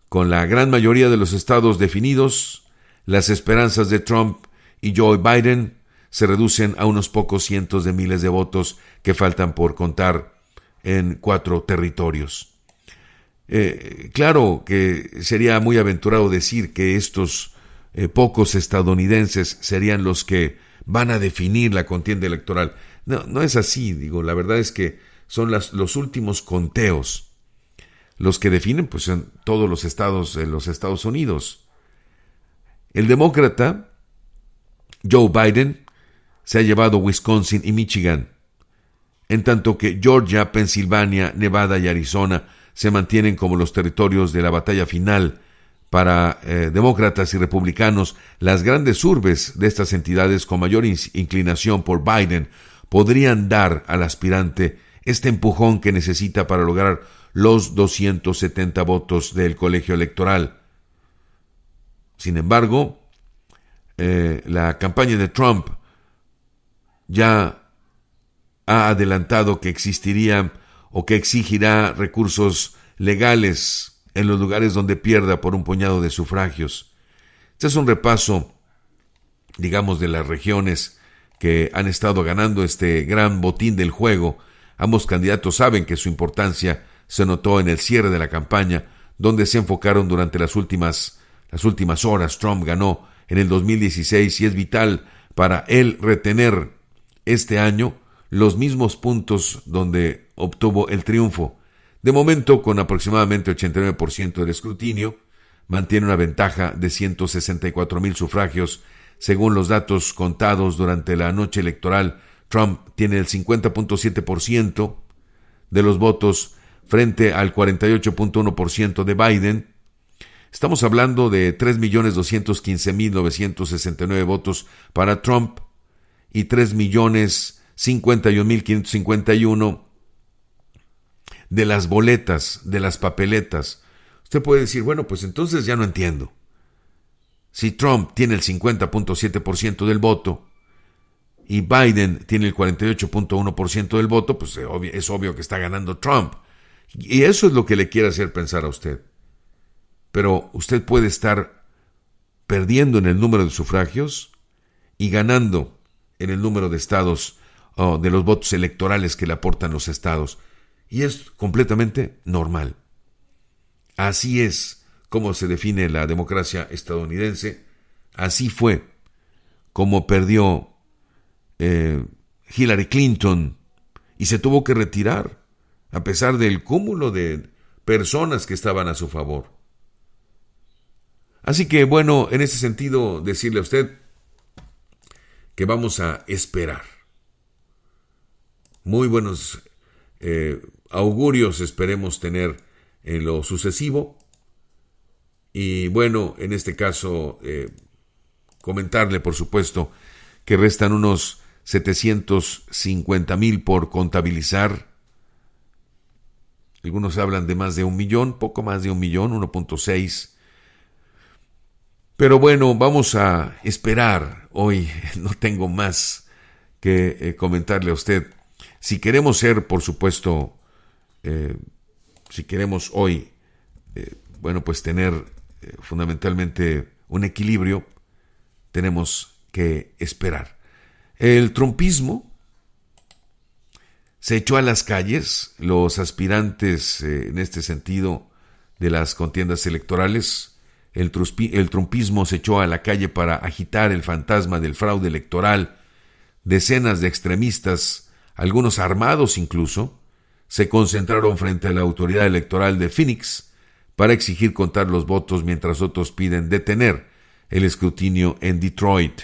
Con la gran mayoría de los estados definidos, las esperanzas de Trump y Joe Biden se reducen a unos pocos cientos de miles de votos que faltan por contar en cuatro territorios. Eh, claro que sería muy aventurado decir que estos eh, pocos estadounidenses serían los que van a definir la contienda electoral. No, es así, digo, la verdad es que son los últimos conteos. Los que definen, pues son todos los estados de los Estados Unidos. El demócrata Joe Biden se ha llevado Wisconsin y Michigan, en tanto que Georgia, Pensilvania, Nevada y Arizona se mantienen como los territorios de la batalla final para eh, demócratas y republicanos, las grandes urbes de estas entidades con mayor inclinación por Biden podrían dar al aspirante este empujón que necesita para lograr los 270 votos del colegio electoral. Sin embargo, eh, la campaña de Trump ya ha adelantado que existiría o que exigirá recursos legales en los lugares donde pierda por un puñado de sufragios. Este es un repaso, digamos, de las regiones que han estado ganando este gran botín del juego. Ambos candidatos saben que su importancia se notó en el cierre de la campaña, donde se enfocaron durante las últimas, las últimas horas. Trump ganó en el 2016 y es vital para él retener este año los mismos puntos donde obtuvo el triunfo. De momento, con aproximadamente 89% del escrutinio, mantiene una ventaja de 164 mil sufragios. Según los datos contados durante la noche electoral, Trump tiene el 50.7% de los votos frente al 48.1% de Biden. Estamos hablando de 3.215.969 votos para Trump y 3.051.551 de las boletas, de las papeletas. Usted puede decir, bueno, pues entonces ya no entiendo. Si Trump tiene el 50.7% del voto y Biden tiene el 48.1% del voto, pues eh, es obvio que está ganando Trump. Y eso es lo que le quiere hacer pensar a usted. Pero usted puede estar perdiendo en el número de sufragios y ganando en el número de estados, o oh, de los votos electorales que le aportan los estados y es completamente normal. Así es como se define la democracia estadounidense, así fue como perdió eh, Hillary Clinton y se tuvo que retirar, a pesar del cúmulo de personas que estaban a su favor. Así que bueno, en ese sentido, decirle a usted que vamos a esperar. Muy buenos eh, augurios esperemos tener en lo sucesivo. Y bueno, en este caso, eh, comentarle, por supuesto, que restan unos 750 mil por contabilizar. Algunos hablan de más de un millón, poco más de un millón, 1.6. Pero bueno, vamos a esperar. Hoy no tengo más que eh, comentarle a usted. Si queremos ser, por supuesto, eh, si queremos hoy, eh, bueno, pues tener eh, fundamentalmente un equilibrio, tenemos que esperar. El trumpismo se echó a las calles, los aspirantes en este sentido de las contiendas electorales, el trumpismo se echó a la calle para agitar el fantasma del fraude electoral, decenas de extremistas, algunos armados incluso, se concentraron frente a la autoridad electoral de Phoenix para exigir contar los votos mientras otros piden detener el escrutinio en Detroit.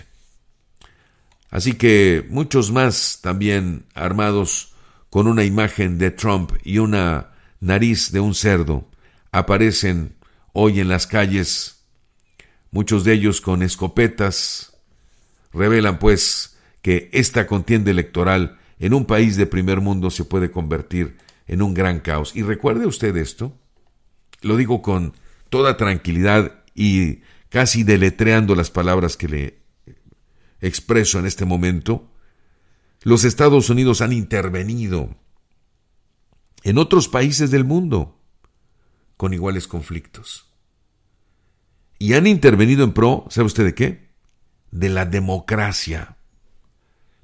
Así que muchos más también armados con una imagen de Trump y una nariz de un cerdo aparecen hoy en las calles, muchos de ellos con escopetas, revelan pues que esta contienda electoral en un país de primer mundo se puede convertir en un gran caos. Y recuerde usted esto, lo digo con toda tranquilidad y casi deletreando las palabras que le expreso en este momento, los Estados Unidos han intervenido en otros países del mundo con iguales conflictos. Y han intervenido en pro, ¿sabe usted de qué? De la democracia,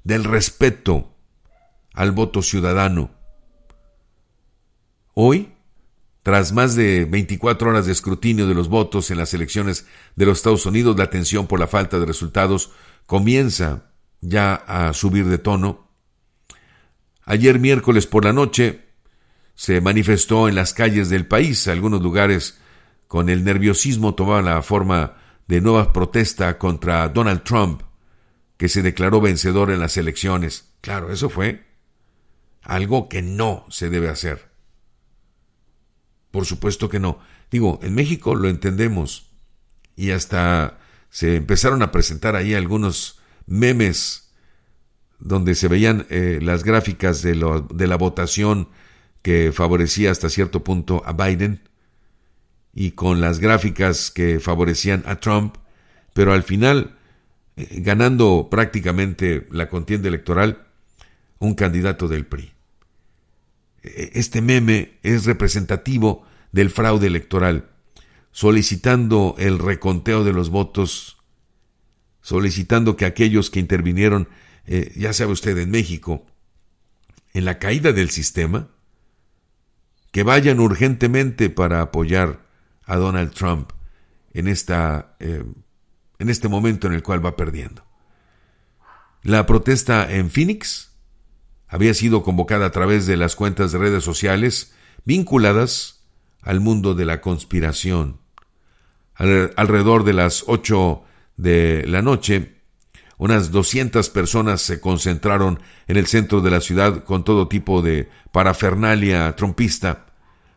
del respeto al voto ciudadano. Hoy, tras más de 24 horas de escrutinio de los votos en las elecciones de los Estados Unidos, la tensión por la falta de resultados comienza ya a subir de tono. Ayer miércoles por la noche se manifestó en las calles del país, algunos lugares con el nerviosismo tomaba la forma de nuevas protestas contra Donald Trump, que se declaró vencedor en las elecciones. Claro, eso fue algo que no se debe hacer. Por supuesto que no. Digo, en México lo entendemos y hasta se empezaron a presentar ahí algunos memes donde se veían eh, las gráficas de, la votación que favorecía hasta cierto punto a Biden y con las gráficas que favorecían a Trump, pero al final, eh, ganando prácticamente la contienda electoral, un candidato del PRI. Eh, este meme es representativo del fraude electoral, solicitando el reconteo de los votos, solicitando que aquellos que intervinieron, eh, ya sabe usted, en México, en la caída del sistema, que vayan urgentemente para apoyar a Donald Trump en, esta, eh, en este momento en el cual va perdiendo. La protesta en Phoenix había sido convocada a través de las cuentas de redes sociales vinculadas al mundo de la conspiración. alrededor de las 8 de la noche, unas 200 personas se concentraron en el centro de la ciudad con todo tipo de parafernalia trompista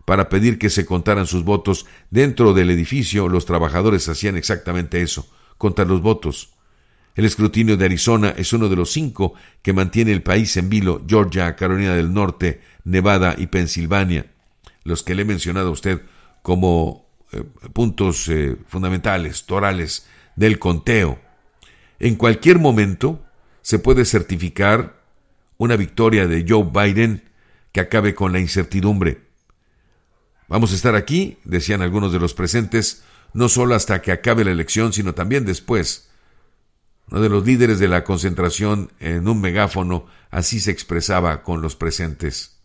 para pedir que se contaran sus votos dentro del edificio. Los trabajadores hacían exactamente eso, contar los votos. El escrutinio de Arizona es uno de los cinco que mantiene el país en vilo, Georgia, Carolina del Norte, Nevada y Pensilvania, los que le he mencionado a usted como eh, puntos eh, fundamentales, torales del conteo. En cualquier momento se puede certificar una victoria de Joe Biden que acabe con la incertidumbre. Vamos a estar aquí, decían algunos de los presentes, no solo hasta que acabe la elección, sino también después. Uno de los líderes de la concentración en un megáfono así se expresaba con los presentes.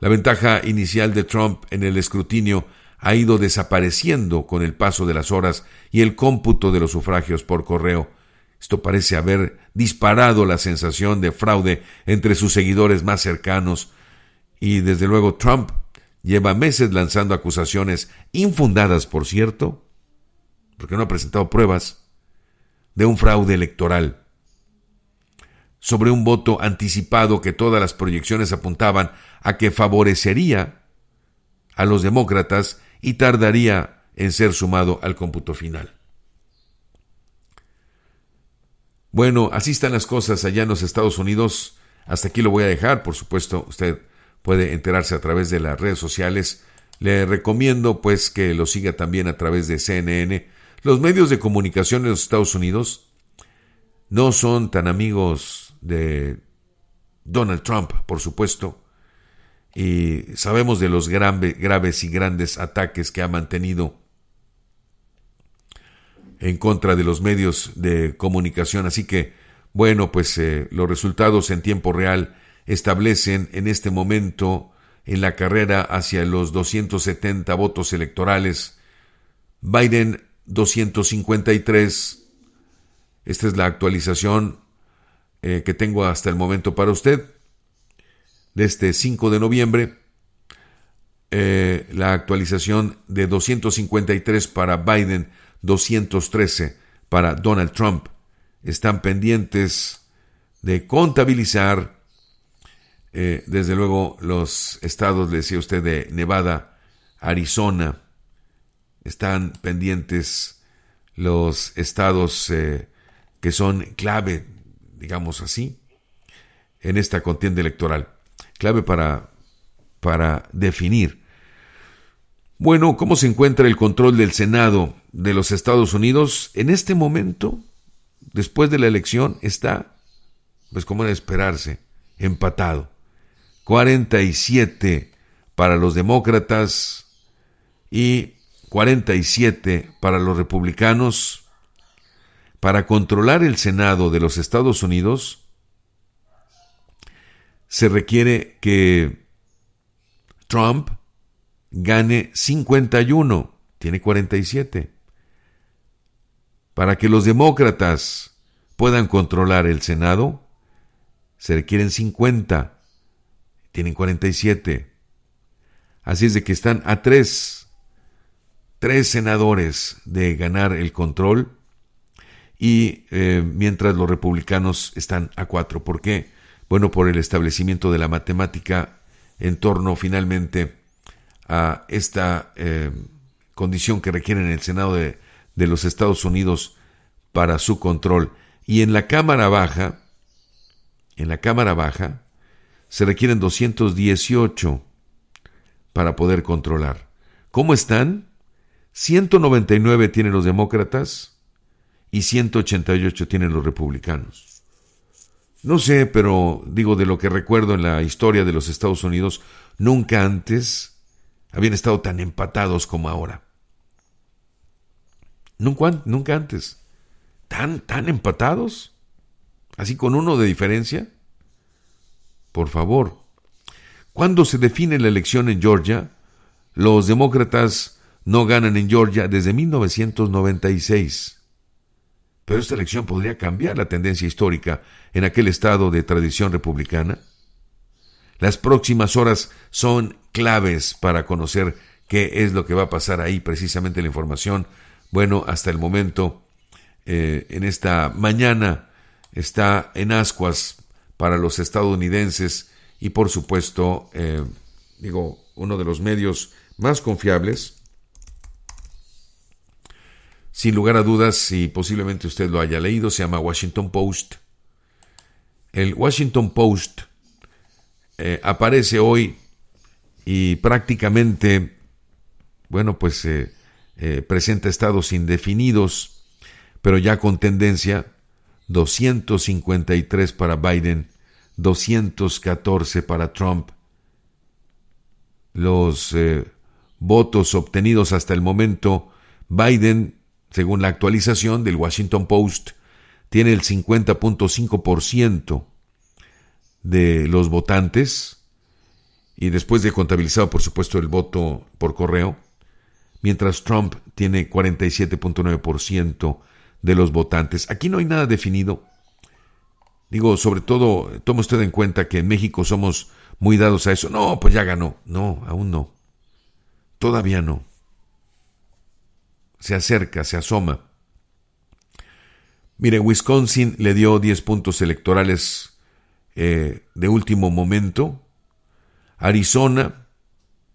La ventaja inicial de Trump en el escrutinio ha ido desapareciendo con el paso de las horas y el cómputo de los sufragios por correo. Esto parece haber disparado la sensación de fraude entre sus seguidores más cercanos y desde luego Trump lleva meses lanzando acusaciones infundadas, por cierto, porque no ha presentado pruebas de un fraude electoral. Sobre un voto anticipado que todas las proyecciones apuntaban a que favorecería a los demócratas y tardaría en ser sumado al cómputo final. Bueno, así están las cosas allá en los Estados Unidos. Hasta aquí lo voy a dejar. Por supuesto, usted puede enterarse a través de las redes sociales. Le recomiendo pues que lo siga también a través de CNN los medios de comunicación en los Estados Unidos no son tan amigos de Donald Trump, por supuesto, y sabemos de los graves y grandes ataques que ha mantenido en contra de los medios de comunicación. Así que, bueno, pues eh, los resultados en tiempo real establecen en este momento en la carrera hacia los 270 votos electorales. Biden 253. Esta es la actualización eh, que tengo hasta el momento para usted. De este 5 de noviembre, eh, la actualización de 253 para Biden, 213 para Donald Trump. Están pendientes de contabilizar, eh, desde luego, los estados, decía usted, de Nevada, Arizona, están pendientes los estados eh, que son clave, digamos así, en esta contienda electoral. Clave para, para definir. Bueno, ¿cómo se encuentra el control del Senado de los Estados Unidos? En este momento, después de la elección, está, pues como era esperarse, empatado. 47 para los demócratas y 47 para los republicanos para controlar el Senado de los Estados Unidos se requiere que Trump gane 51, tiene 47, para que los demócratas puedan controlar el Senado se requieren 50, tienen 47. Así es de que están a 3 tres senadores de ganar el control y eh, mientras los republicanos están a cuatro. ¿Por qué? Bueno, por el establecimiento de la matemática en torno finalmente a esta eh, condición que requieren el Senado de, de los Estados Unidos para su control. Y en la Cámara Baja, en la Cámara Baja, se requieren 218 para poder controlar. ¿Cómo están? 199 tienen los demócratas y 188 tienen los republicanos. No sé, pero digo de lo que recuerdo en la historia de los Estados Unidos, nunca antes habían estado tan empatados como ahora. Nunca, antes. ¿Tan, tan empatados? ¿Así con uno de diferencia? Por favor. Cuando se define la elección en Georgia, los demócratas no ganan en Georgia desde 1996. Pero esta elección podría cambiar la tendencia histórica en aquel estado de tradición republicana. Las próximas horas son claves para conocer qué es lo que va a pasar ahí, precisamente la información. Bueno, hasta el momento, eh, en esta mañana, está en ascuas para los estadounidenses y por supuesto, eh, digo, uno de los medios más confiables sin lugar a dudas, y posiblemente usted lo haya leído, se llama Washington Post. El Washington Post eh, aparece hoy y prácticamente, bueno, pues eh, eh, presenta estados indefinidos, pero ya con tendencia 253 para Biden, 214 para Trump. Los votos obtenidos hasta el momento, Biden según la actualización del Washington Post, tiene el 50.5% de los votantes, y después de contabilizado, por supuesto, el voto por correo, mientras Trump tiene 47.9% de los votantes. Aquí no hay nada definido. Digo, sobre todo, toma usted en cuenta que en México somos muy dados a eso. No, pues ya ganó. No, aún no. Todavía no se acerca, se asoma. Mire, Wisconsin le dio 10 puntos electorales eh, de último momento. Arizona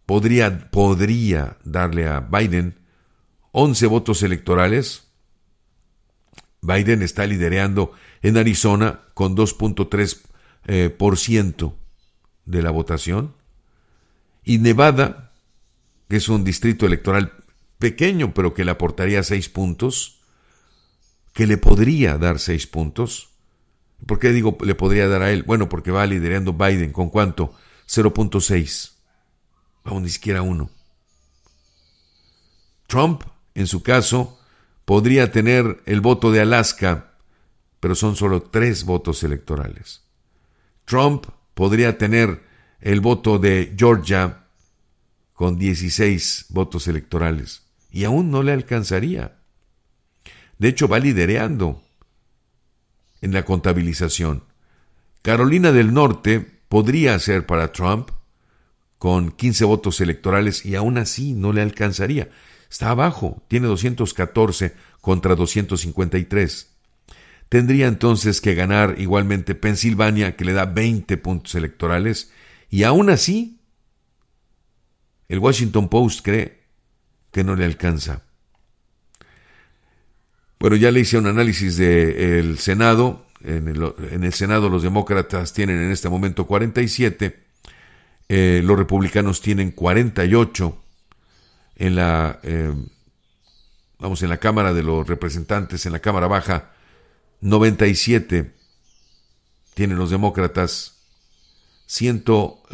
podría, podría darle a Biden 11 votos electorales. Biden está liderando en Arizona con 2.3% eh, por ciento de la votación. Y Nevada, que es un distrito electoral pequeño, pero que le aportaría seis puntos, que le podría dar seis puntos. ¿Por qué digo le podría dar a él? Bueno, porque va liderando Biden con cuánto? 0.6. Vamos, ni siquiera uno. Trump, en su caso, podría tener el voto de Alaska, pero son solo tres votos electorales. Trump podría tener el voto de Georgia con 16 votos electorales y aún no le alcanzaría. De hecho, va lidereando en la contabilización. Carolina del Norte podría ser para Trump con 15 votos electorales y aún así no le alcanzaría. Está abajo, tiene 214 contra 253. Tendría entonces que ganar igualmente Pensilvania, que le da 20 puntos electorales, y aún así, el Washington Post cree que no le alcanza. Bueno, ya le hice un análisis del Senado. En el, Senado los demócratas tienen en este momento 47, eh, los republicanos tienen 48 en la, eh, vamos, en la Cámara de los Representantes, en la Cámara Baja, 97 tienen los demócratas 100,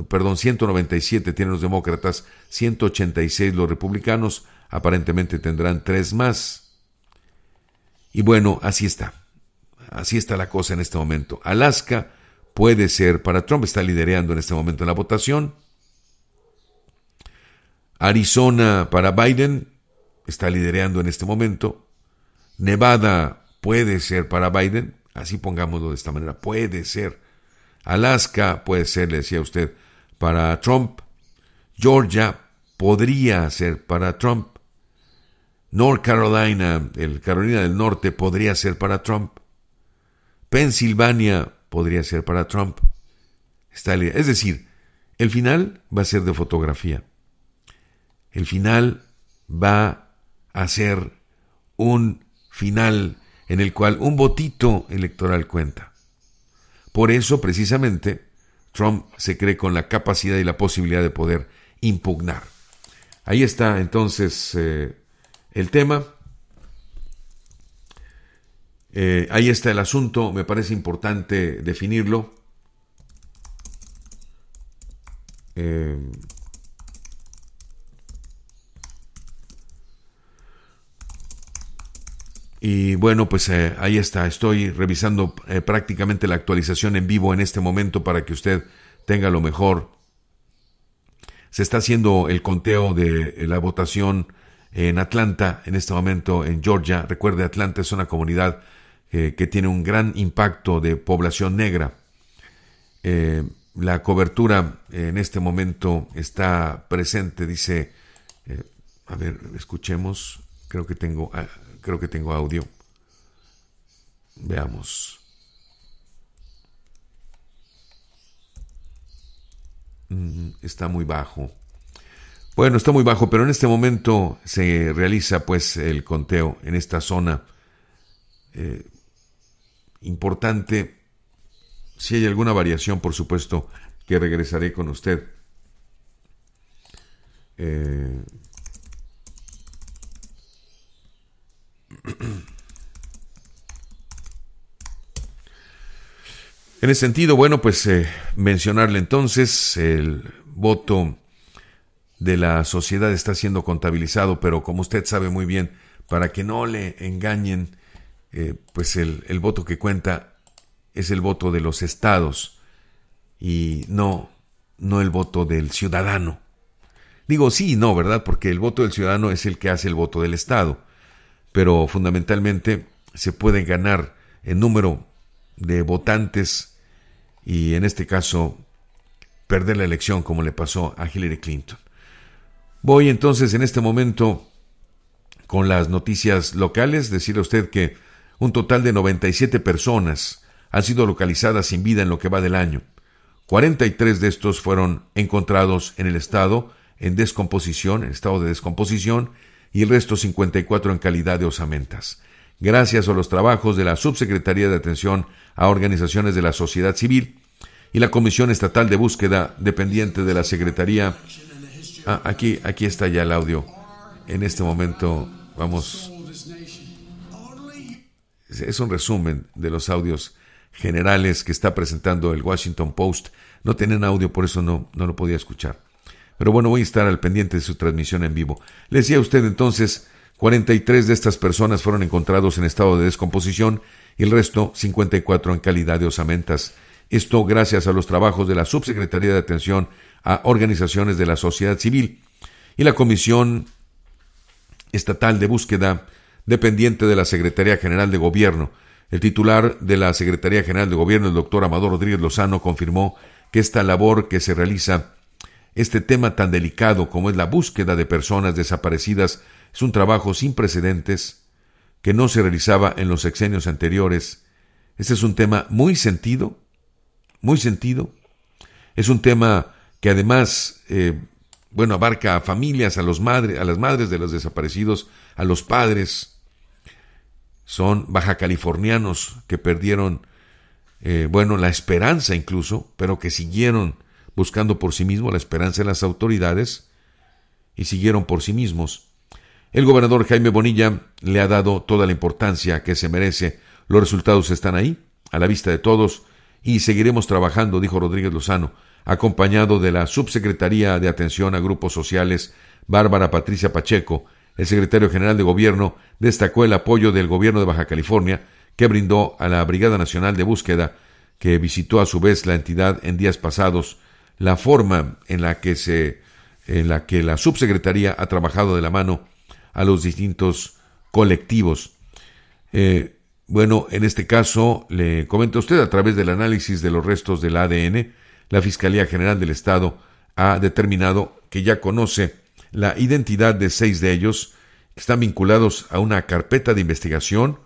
perdón, 197 tienen los demócratas, 186 los republicanos, aparentemente tendrán tres más. Y bueno, así está. Así está la cosa en este momento. Alaska puede ser, para Trump está liderando en este momento en la votación. Arizona para Biden está liderando en este momento. Nevada puede ser para Biden, así pongámoslo de esta manera, puede ser Alaska puede ser, le decía usted, para Trump. Georgia podría ser para Trump. North Carolina, el Carolina del Norte, podría ser para Trump. Pensilvania podría ser para Trump. es decir, el final va a ser de fotografía. El final va a ser un final en el cual un votito electoral cuenta. Por eso, precisamente, Trump se cree con la capacidad y la posibilidad de poder impugnar. Ahí está entonces eh, el tema. Eh, ahí está el asunto, me parece importante definirlo. Eh, Y bueno, pues eh, ahí está, estoy revisando eh, prácticamente la actualización en vivo en este momento para que usted tenga lo mejor. Se está haciendo el conteo de eh, la votación en Atlanta, en este momento en Georgia. Recuerde, Atlanta es una comunidad que tiene un gran impacto de población negra. la cobertura en este momento está presente, dice, a ver, escuchemos, creo que tengo... Ah, Creo que tengo audio. Veamos. Mm, está muy bajo. Bueno, está muy bajo, pero en este momento se realiza pues el conteo en esta zona eh, importante. Si hay alguna variación, por supuesto, que regresaré con usted. Eh, En ese sentido, bueno, pues eh, mencionarle entonces, el voto de la sociedad está siendo contabilizado, pero como usted sabe muy bien, para que no le engañen, eh, pues el, voto que cuenta es el voto de los estados y no, no el voto del ciudadano. Digo sí no, ¿verdad? Porque el voto del ciudadano es el que hace el voto del estado pero fundamentalmente se puede ganar el número de votantes y en este caso perder la elección como le pasó a Hillary Clinton. Voy entonces en este momento con las noticias locales, decirle a usted que un total de 97 personas han sido localizadas sin vida en lo que va del año. 43 de estos fueron encontrados en el estado en descomposición, en estado de descomposición, y el resto 54 en calidad de osamentas. Gracias a los trabajos de la Subsecretaría de Atención a Organizaciones de la Sociedad Civil y la Comisión Estatal de Búsqueda, dependiente de la Secretaría. Ah, aquí, aquí está ya el audio. En este momento vamos. Es un resumen de los audios generales que está presentando el Washington Post. No tienen audio, por eso no, no lo podía escuchar. Pero bueno, voy a estar al pendiente de su transmisión en vivo. Le decía a usted entonces, 43 de estas personas fueron encontrados en estado de descomposición y el resto, 54, en calidad de osamentas. Esto gracias a los trabajos de la Subsecretaría de Atención a Organizaciones de la Sociedad Civil y la Comisión Estatal de Búsqueda, dependiente de la Secretaría General de Gobierno. El titular de la Secretaría General de Gobierno, el doctor Amador Rodríguez Lozano, confirmó que esta labor que se realiza este tema tan delicado como es la búsqueda de personas desaparecidas es un trabajo sin precedentes que no se realizaba en los sexenios anteriores. Este es un tema muy sentido, muy sentido. Es un tema que además, eh, bueno, abarca a familias, a, los a las madres de los desaparecidos, a los padres. Son baja californianos que perdieron, eh, bueno, la esperanza incluso, pero que siguieron buscando por sí mismo la esperanza de las autoridades y siguieron por sí mismos. El gobernador Jaime Bonilla le ha dado toda la importancia que se merece. Los resultados están ahí, a la vista de todos, y seguiremos trabajando, dijo Rodríguez Lozano, acompañado de la subsecretaría de Atención a Grupos Sociales, Bárbara Patricia Pacheco. El secretario general de Gobierno destacó el apoyo del gobierno de Baja California que brindó a la Brigada Nacional de Búsqueda, que visitó a su vez la entidad en días pasados la forma en la que se en la que la subsecretaría ha trabajado de la mano a los distintos colectivos. Eh, bueno, en este caso, le comento a usted, a través del análisis de los restos del ADN, la Fiscalía General del Estado ha determinado que ya conoce la identidad de seis de ellos, que están vinculados a una carpeta de investigación.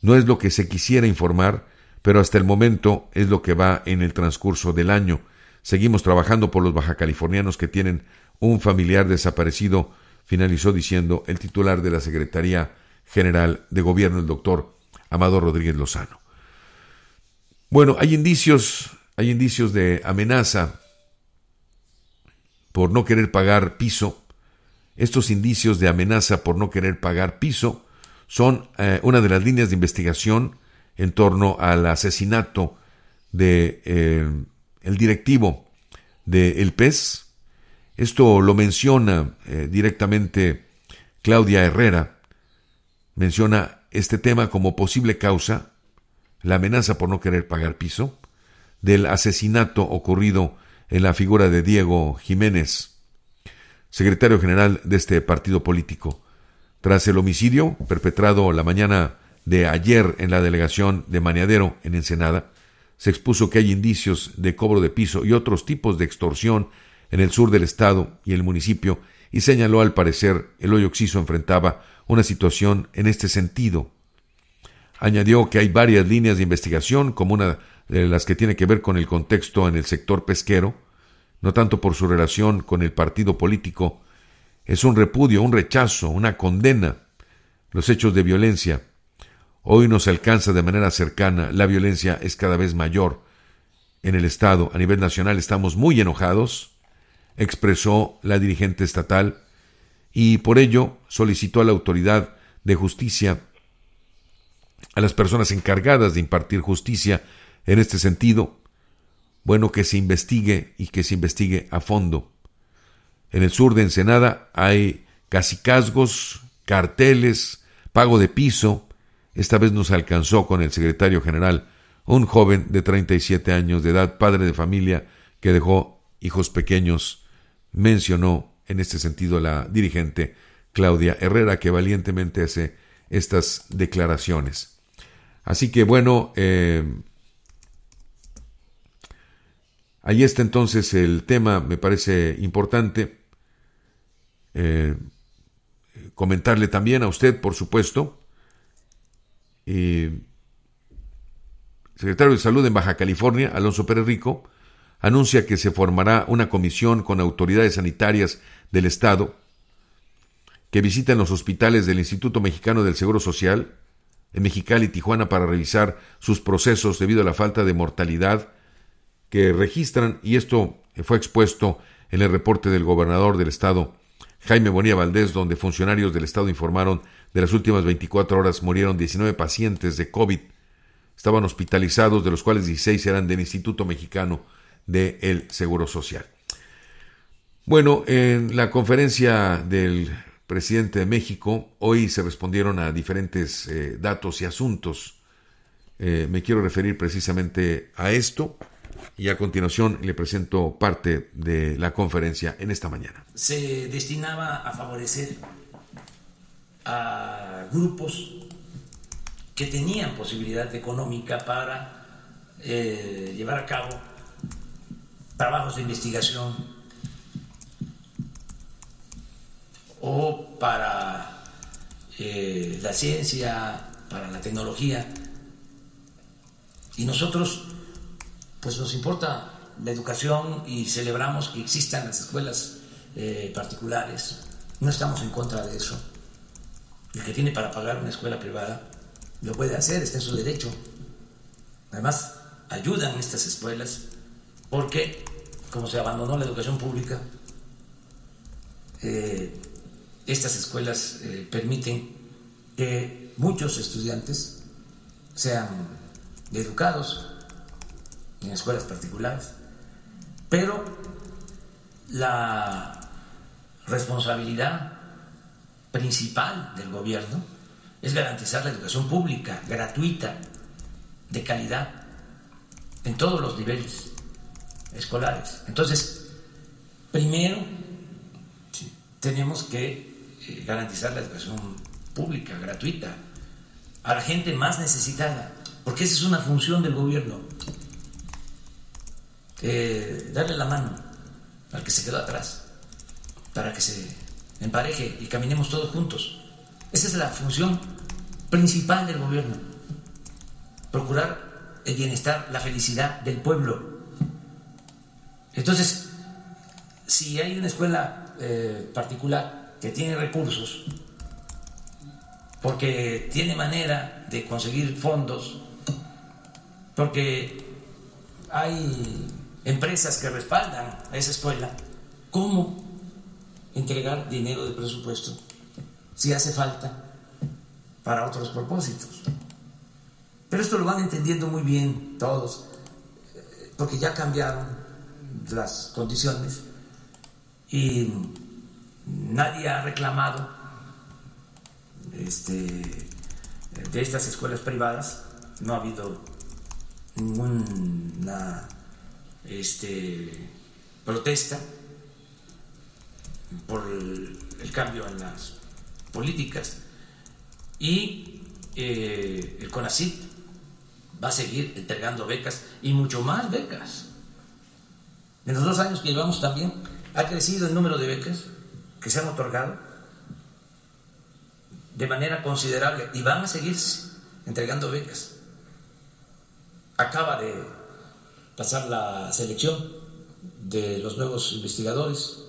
No es lo que se quisiera informar, pero hasta el momento es lo que va en el transcurso del año. Seguimos trabajando por los bajacalifornianos que tienen un familiar desaparecido, finalizó diciendo el titular de la Secretaría General de Gobierno, el doctor Amado Rodríguez Lozano. Bueno, hay indicios, hay indicios de amenaza por no querer pagar piso. Estos indicios de amenaza por no querer pagar piso son eh, una de las líneas de investigación en torno al asesinato de eh, el directivo de El PES. Esto lo menciona eh, directamente Claudia Herrera. Menciona este tema como posible causa, la amenaza por no querer pagar piso, del asesinato ocurrido en la figura de Diego Jiménez, secretario general de este partido político, tras el homicidio perpetrado la mañana de ayer en la delegación de Maniadero, en Ensenada, se expuso que hay indicios de cobro de piso y otros tipos de extorsión en el sur del estado y el municipio, y señaló al parecer el hoyo Oxiso enfrentaba una situación en este sentido. Añadió que hay varias líneas de investigación, como una de las que tiene que ver con el contexto en el sector pesquero, no tanto por su relación con el partido político, es un repudio, un rechazo, una condena los hechos de violencia hoy nos alcanza de manera cercana, la violencia es cada vez mayor. En el Estado, a nivel nacional, estamos muy enojados, expresó la dirigente estatal, y por ello solicitó a la autoridad de justicia, a las personas encargadas de impartir justicia en este sentido, bueno, que se investigue y que se investigue a fondo. En el sur de Ensenada hay casicazgos, carteles, pago de piso, esta vez nos alcanzó con el secretario general, un joven de 37 años de edad, padre de familia, que dejó hijos pequeños, mencionó en este sentido la dirigente Claudia Herrera, que valientemente hace estas declaraciones. Así que bueno, eh, ahí está entonces el tema, me parece importante. Eh, comentarle también a usted, por supuesto, el eh, secretario de Salud en Baja California, Alonso Pérez Rico, anuncia que se formará una comisión con autoridades sanitarias del Estado que visitan los hospitales del Instituto Mexicano del Seguro Social en Mexicali y Tijuana para revisar sus procesos debido a la falta de mortalidad que registran y esto fue expuesto en el reporte del gobernador del estado Jaime Bonilla Valdés, donde funcionarios del Estado informaron de las últimas 24 horas murieron 19 pacientes de COVID. Estaban hospitalizados, de los cuales 16 eran del Instituto Mexicano del Seguro Social. Bueno, en la conferencia del presidente de México, hoy se respondieron a diferentes eh, datos y asuntos. Eh, me quiero referir precisamente a esto. Y a continuación le presento parte de la conferencia en esta mañana. Se destinaba a favorecer a grupos que tenían posibilidad económica para eh, llevar a cabo trabajos de investigación o para eh, la ciencia, para la tecnología. Y nosotros pues nos importa la educación y celebramos que existan las escuelas eh, particulares. No estamos en contra de eso. El que tiene para pagar una escuela privada lo puede hacer, está en su derecho. Además, ayudan estas escuelas porque, como se abandonó la educación pública, eh, estas escuelas eh, permiten que muchos estudiantes sean educados en escuelas particulares. Pero la responsabilidad principal del gobierno es garantizar la educación pública, gratuita, de calidad, en todos los niveles escolares. Entonces, primero tenemos que eh, garantizar la educación pública, gratuita, a la gente más necesitada, porque esa es una función del gobierno eh, darle la mano al que se quedó atrás, para que se empareje y caminemos todos juntos. Esa es la función principal del gobierno, procurar el bienestar, la felicidad del pueblo. Entonces, si hay una escuela eh, particular que tiene recursos, porque tiene manera de conseguir fondos, porque hay empresas que respaldan a esa escuela, ¿cómo entregar dinero de presupuesto si hace falta para otros propósitos? Pero esto lo van entendiendo muy bien todos, eh, porque ya cambiaron las condiciones y nadie ha reclamado este, de estas escuelas privadas, no ha habido ninguna este, protesta por el, cambio en las políticas y eh, el CONACIT va a seguir entregando becas y mucho más becas. En los dos años que llevamos también ha crecido el número de becas que se han otorgado de manera considerable y van a seguir entregando becas. Acaba de pasar la selección de los nuevos investigadores.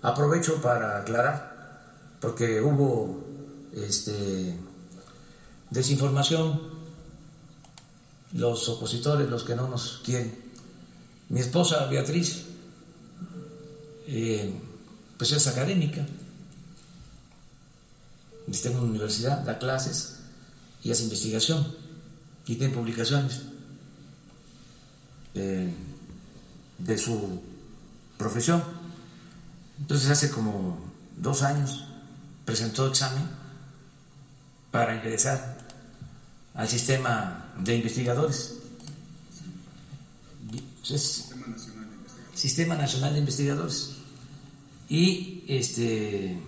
Aprovecho para aclarar, porque hubo este, desinformación, los opositores, los que no nos quieren. Mi esposa Beatriz, eh, pues es académica, está en una universidad, da clases y hace investigación y tiene publicaciones. Eh, de su profesión. Entonces hace como dos años presentó examen para ingresar al sistema de investigadores. sistema, Nacional de investigadores. Y este,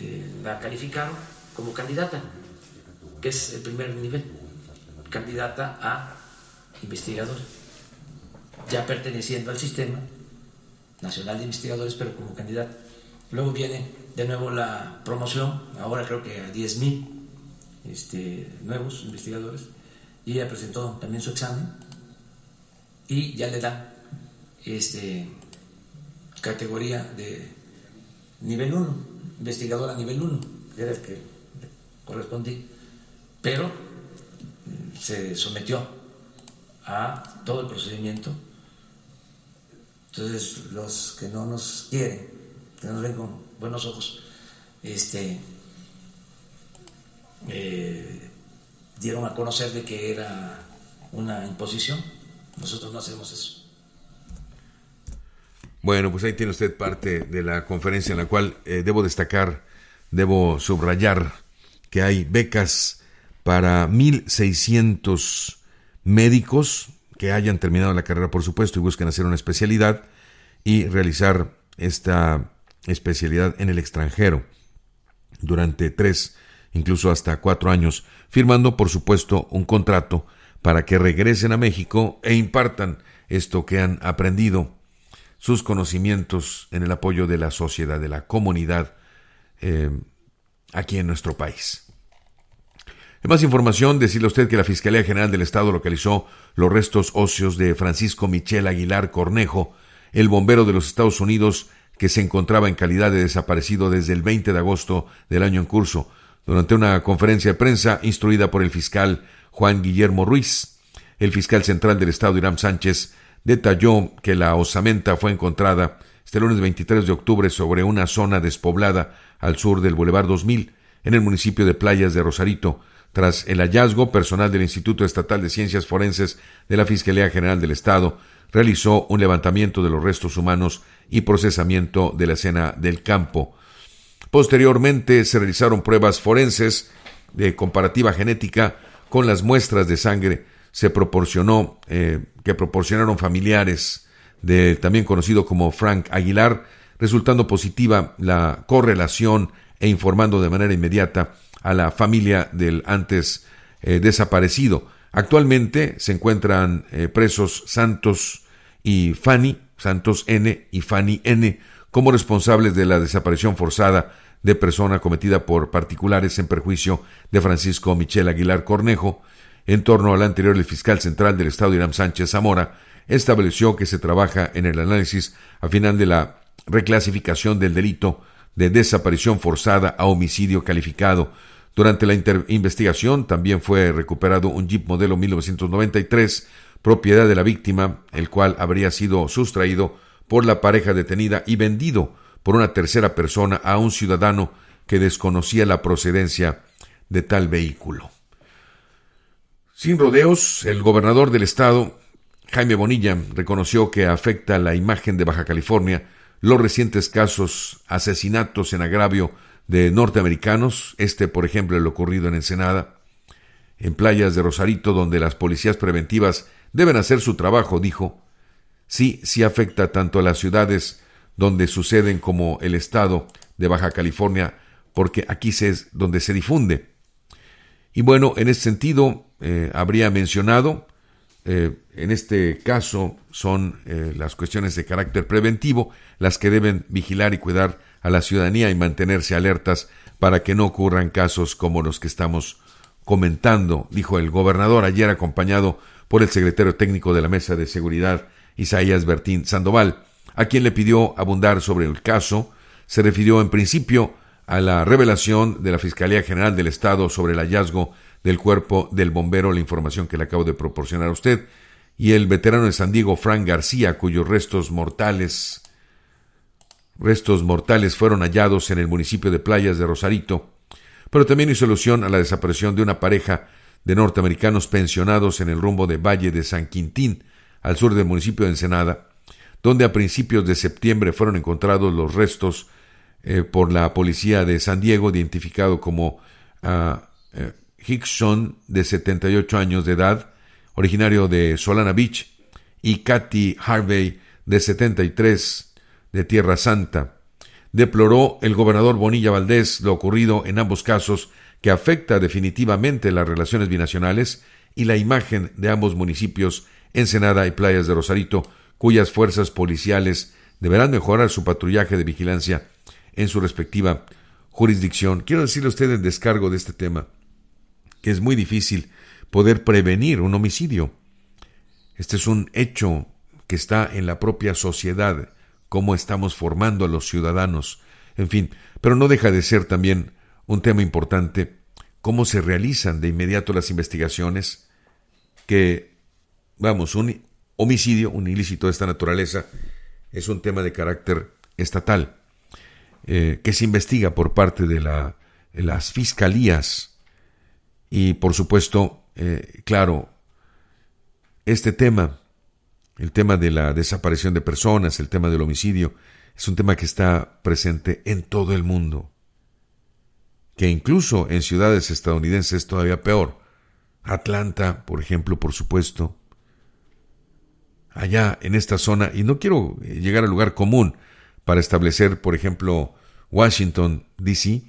eh, la calificaron como candidata, que es el primer nivel, candidata a investigador ya perteneciendo al sistema nacional de investigadores, pero como candidato. Luego viene de nuevo la promoción, ahora creo que a 10.000 este, nuevos investigadores, y ella presentó también su examen y ya le da este, categoría de nivel 1, investigadora nivel 1, que era el que correspondía pero eh, se sometió a todo el procedimiento entonces, los que no nos quieren, que nos ven con buenos ojos, este, eh, dieron a conocer de que era una imposición. Nosotros no hacemos eso. Bueno, pues ahí tiene usted parte de la conferencia en la cual eh, debo destacar, debo subrayar que hay becas para 1.600 médicos que hayan terminado la carrera, por supuesto, y busquen hacer una especialidad y realizar esta especialidad en el extranjero durante tres, incluso hasta cuatro años, firmando, por supuesto, un contrato para que regresen a México e impartan esto que han aprendido, sus conocimientos en el apoyo de la sociedad, de la comunidad eh, aquí en nuestro país. En más información, decirle a usted que la Fiscalía General del Estado localizó los restos óseos de Francisco Michel Aguilar Cornejo, el bombero de los Estados Unidos que se encontraba en calidad de desaparecido desde el 20 de agosto del año en curso, durante una conferencia de prensa instruida por el fiscal Juan Guillermo Ruiz. El fiscal central del Estado, Irán Sánchez, detalló que la osamenta fue encontrada este lunes 23 de octubre sobre una zona despoblada al sur del Boulevard 2000, en el municipio de Playas de Rosarito, tras el hallazgo, personal del Instituto Estatal de Ciencias Forenses de la Fiscalía General del Estado realizó un levantamiento de los restos humanos y procesamiento de la escena del campo. Posteriormente se realizaron pruebas forenses de comparativa genética con las muestras de sangre eh, que proporcionaron familiares de también conocido como Frank Aguilar, resultando positiva la correlación e informando de manera inmediata a la familia del antes eh, desaparecido. Actualmente se encuentran eh, presos Santos y Fanny, Santos N y Fanny N, como responsables de la desaparición forzada de persona cometida por particulares en perjuicio de Francisco Michel Aguilar Cornejo. En torno al anterior, el fiscal central del Estado, Irán Sánchez Zamora, estableció que se trabaja en el análisis a final de la reclasificación del delito de desaparición forzada a homicidio calificado, durante la investigación también fue recuperado un Jeep modelo 1993, propiedad de la víctima, el cual habría sido sustraído por la pareja detenida y vendido por una tercera persona a un ciudadano que desconocía la procedencia de tal vehículo. Sin rodeos, el gobernador del estado, Jaime Bonilla, reconoció que afecta la imagen de Baja California los recientes casos, asesinatos en agravio de norteamericanos, este por ejemplo lo ocurrido en Ensenada, en playas de Rosarito donde las policías preventivas deben hacer su trabajo, dijo, sí, sí afecta tanto a las ciudades donde suceden como el estado de Baja California, porque aquí es donde se difunde. Y bueno, en ese sentido, eh, habría mencionado, eh, en este caso son eh, las cuestiones de carácter preventivo las que deben vigilar y cuidar a la ciudadanía y mantenerse alertas para que no ocurran casos como los que estamos comentando, dijo el gobernador ayer acompañado por el secretario técnico de la Mesa de Seguridad, Isaías Bertín Sandoval, a quien le pidió abundar sobre el caso, se refirió en principio a la revelación de la Fiscalía General del Estado sobre el hallazgo del cuerpo del bombero, la información que le acabo de proporcionar a usted, y el veterano de San Diego, Frank García, cuyos restos mortales Restos mortales fueron hallados en el municipio de Playas de Rosarito, pero también hizo alusión a la desaparición de una pareja de norteamericanos pensionados en el rumbo de Valle de San Quintín, al sur del municipio de Ensenada, donde a principios de septiembre fueron encontrados los restos eh, por la policía de San Diego, identificado como ah, eh, Hickson de Hickson, de 78 años de edad, originario de Solana Beach, y Kathy Harvey, de 73 de Tierra Santa. Deploró el gobernador Bonilla Valdés lo ocurrido en ambos casos, que afecta definitivamente las relaciones binacionales y la imagen de ambos municipios, Ensenada y Playas de Rosarito, cuyas fuerzas policiales deberán mejorar su patrullaje de vigilancia en su respectiva jurisdicción. Quiero decirle a usted el descargo de este tema que es muy difícil poder prevenir un homicidio. Este es un hecho que está en la propia sociedad cómo estamos formando a los ciudadanos, en fin, pero no deja de ser también un tema importante cómo se realizan de inmediato las investigaciones que, vamos, un homicidio, un ilícito de esta naturaleza, es un tema de carácter estatal, eh, que se investiga por parte de, las fiscalías y, por supuesto, eh, claro, este tema el tema de la desaparición de personas, el tema del homicidio, es un tema que está presente en todo el mundo. Que incluso en ciudades estadounidenses es todavía peor. Atlanta, por ejemplo, por supuesto. Allá en esta zona, y no quiero eh, llegar al lugar común para establecer, por ejemplo, Washington, D.C.,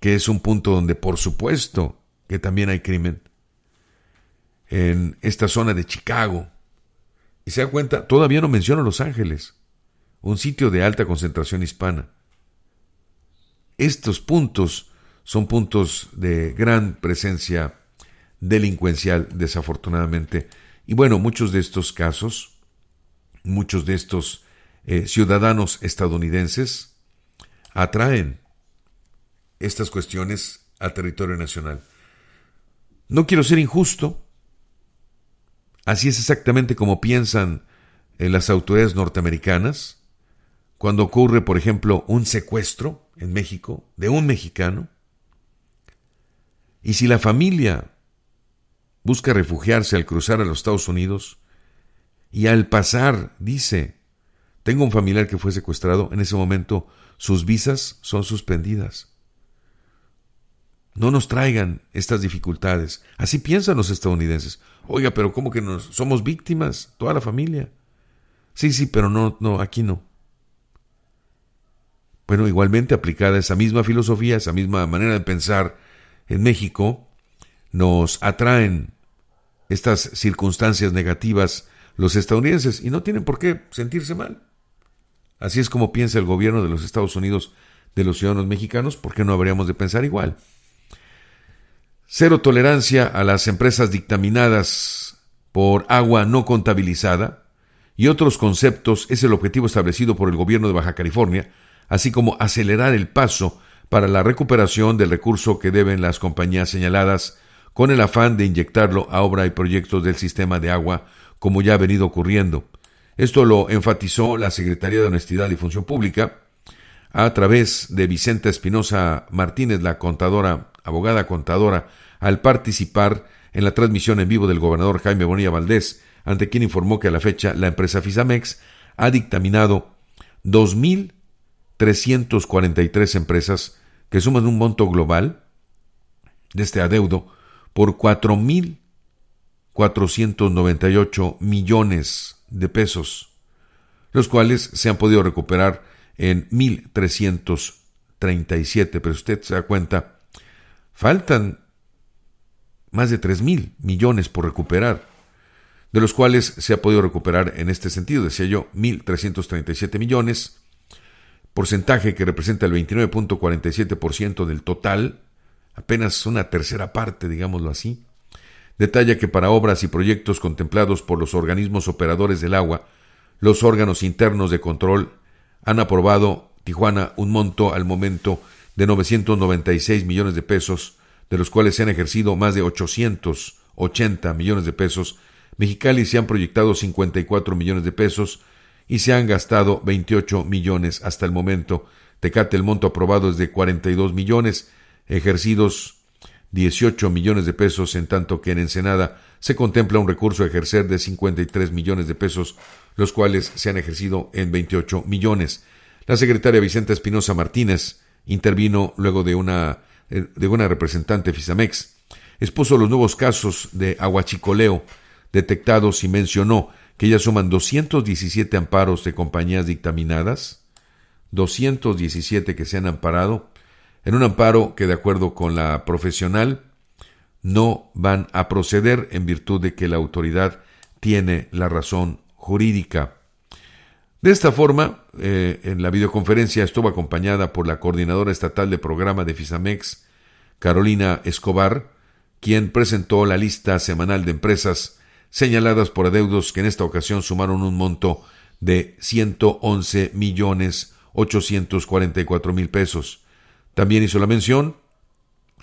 que es un punto donde, por supuesto, que también hay crimen. En esta zona de Chicago, y se da cuenta, todavía no menciono Los Ángeles, un sitio de alta concentración hispana. Estos puntos son puntos de gran presencia delincuencial, desafortunadamente. Y bueno, muchos de estos casos, muchos de estos eh, ciudadanos estadounidenses atraen estas cuestiones al territorio nacional. No quiero ser injusto, Así es exactamente como piensan eh, las autoridades norteamericanas cuando ocurre, por ejemplo, un secuestro en México de un mexicano. Y si la familia busca refugiarse al cruzar a los Estados Unidos y al pasar dice, tengo un familiar que fue secuestrado, en ese momento sus visas son suspendidas. No nos traigan estas dificultades. Así piensan los estadounidenses. Oiga, pero ¿cómo que nos, somos víctimas? Toda la familia. Sí, sí, pero no, no, aquí no. Bueno, igualmente aplicada esa misma filosofía, esa misma manera de pensar en México, nos atraen estas circunstancias negativas los estadounidenses y no tienen por qué sentirse mal. Así es como piensa el gobierno de los Estados Unidos de los ciudadanos mexicanos, ¿por qué no habríamos de pensar igual? Cero tolerancia a las empresas dictaminadas por agua no contabilizada y otros conceptos es el objetivo establecido por el gobierno de Baja California, así como acelerar el paso para la recuperación del recurso que deben las compañías señaladas con el afán de inyectarlo a obra y proyectos del sistema de agua, como ya ha venido ocurriendo. Esto lo enfatizó la Secretaría de Honestidad y Función Pública a través de Vicenta Espinosa Martínez, la contadora abogada contadora, al participar en la transmisión en vivo del gobernador Jaime Bonilla Valdés, ante quien informó que a la fecha la empresa Fisamex ha dictaminado 2.343 empresas que suman un monto global de este adeudo por 4.498 millones de pesos, los cuales se han podido recuperar en 1.337, pero usted se da cuenta Faltan más de 3.000 mil millones por recuperar, de los cuales se ha podido recuperar en este sentido, decía yo, 1.337 millones, porcentaje que representa el 29.47% del total, apenas una tercera parte, digámoslo así. Detalla que para obras y proyectos contemplados por los organismos operadores del agua, los órganos internos de control han aprobado Tijuana un monto al momento de 996 millones de pesos, de los cuales se han ejercido más de 880 millones de pesos, Mexicali se han proyectado 54 millones de pesos y se han gastado 28 millones hasta el momento. Tecate el monto aprobado es de 42 millones, ejercidos 18 millones de pesos, en tanto que en Ensenada se contempla un recurso a ejercer de 53 millones de pesos, los cuales se han ejercido en 28 millones. La secretaria Vicenta Espinosa Martínez intervino luego de una, eh, de una representante Fisamex, expuso los nuevos casos de aguachicoleo detectados y mencionó que ya suman 217 amparos de compañías dictaminadas, 217 que se han amparado, en un amparo que de acuerdo con la profesional no van a proceder en virtud de que la autoridad tiene la razón jurídica. De esta forma, eh, en la videoconferencia estuvo acompañada por la coordinadora estatal de programa de FISAMEX, Carolina Escobar, quien presentó la lista semanal de empresas señaladas por adeudos que en esta ocasión sumaron un monto de 111 millones mil pesos. También hizo la mención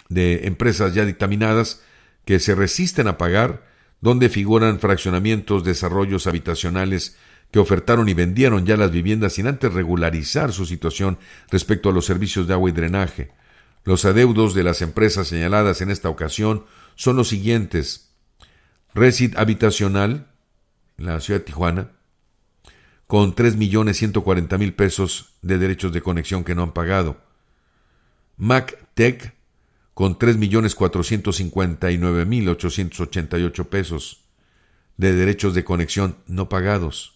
de empresas ya dictaminadas que se resisten a pagar, donde figuran fraccionamientos, desarrollos habitacionales que ofertaron y vendieron ya las viviendas sin antes regularizar su situación respecto a los servicios de agua y drenaje. Los adeudos de las empresas señaladas en esta ocasión son los siguientes. Resid Habitacional, en la ciudad de Tijuana, con 3.140.000 pesos de derechos de conexión que no han pagado. MacTech, con 3.459.888 pesos de derechos de conexión no pagados.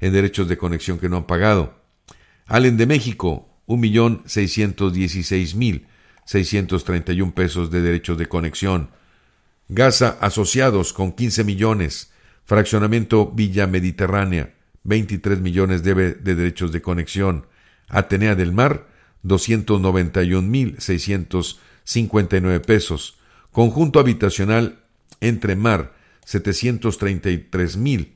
en derechos de conexión que no han pagado. Allen de México, 1.616.631 pesos de derechos de conexión. Gaza Asociados con 15 millones. Fraccionamiento Villa Mediterránea, 23 millones de, derechos de conexión. Atenea del Mar, 291.659 pesos. Conjunto Habitacional Entre Mar, mil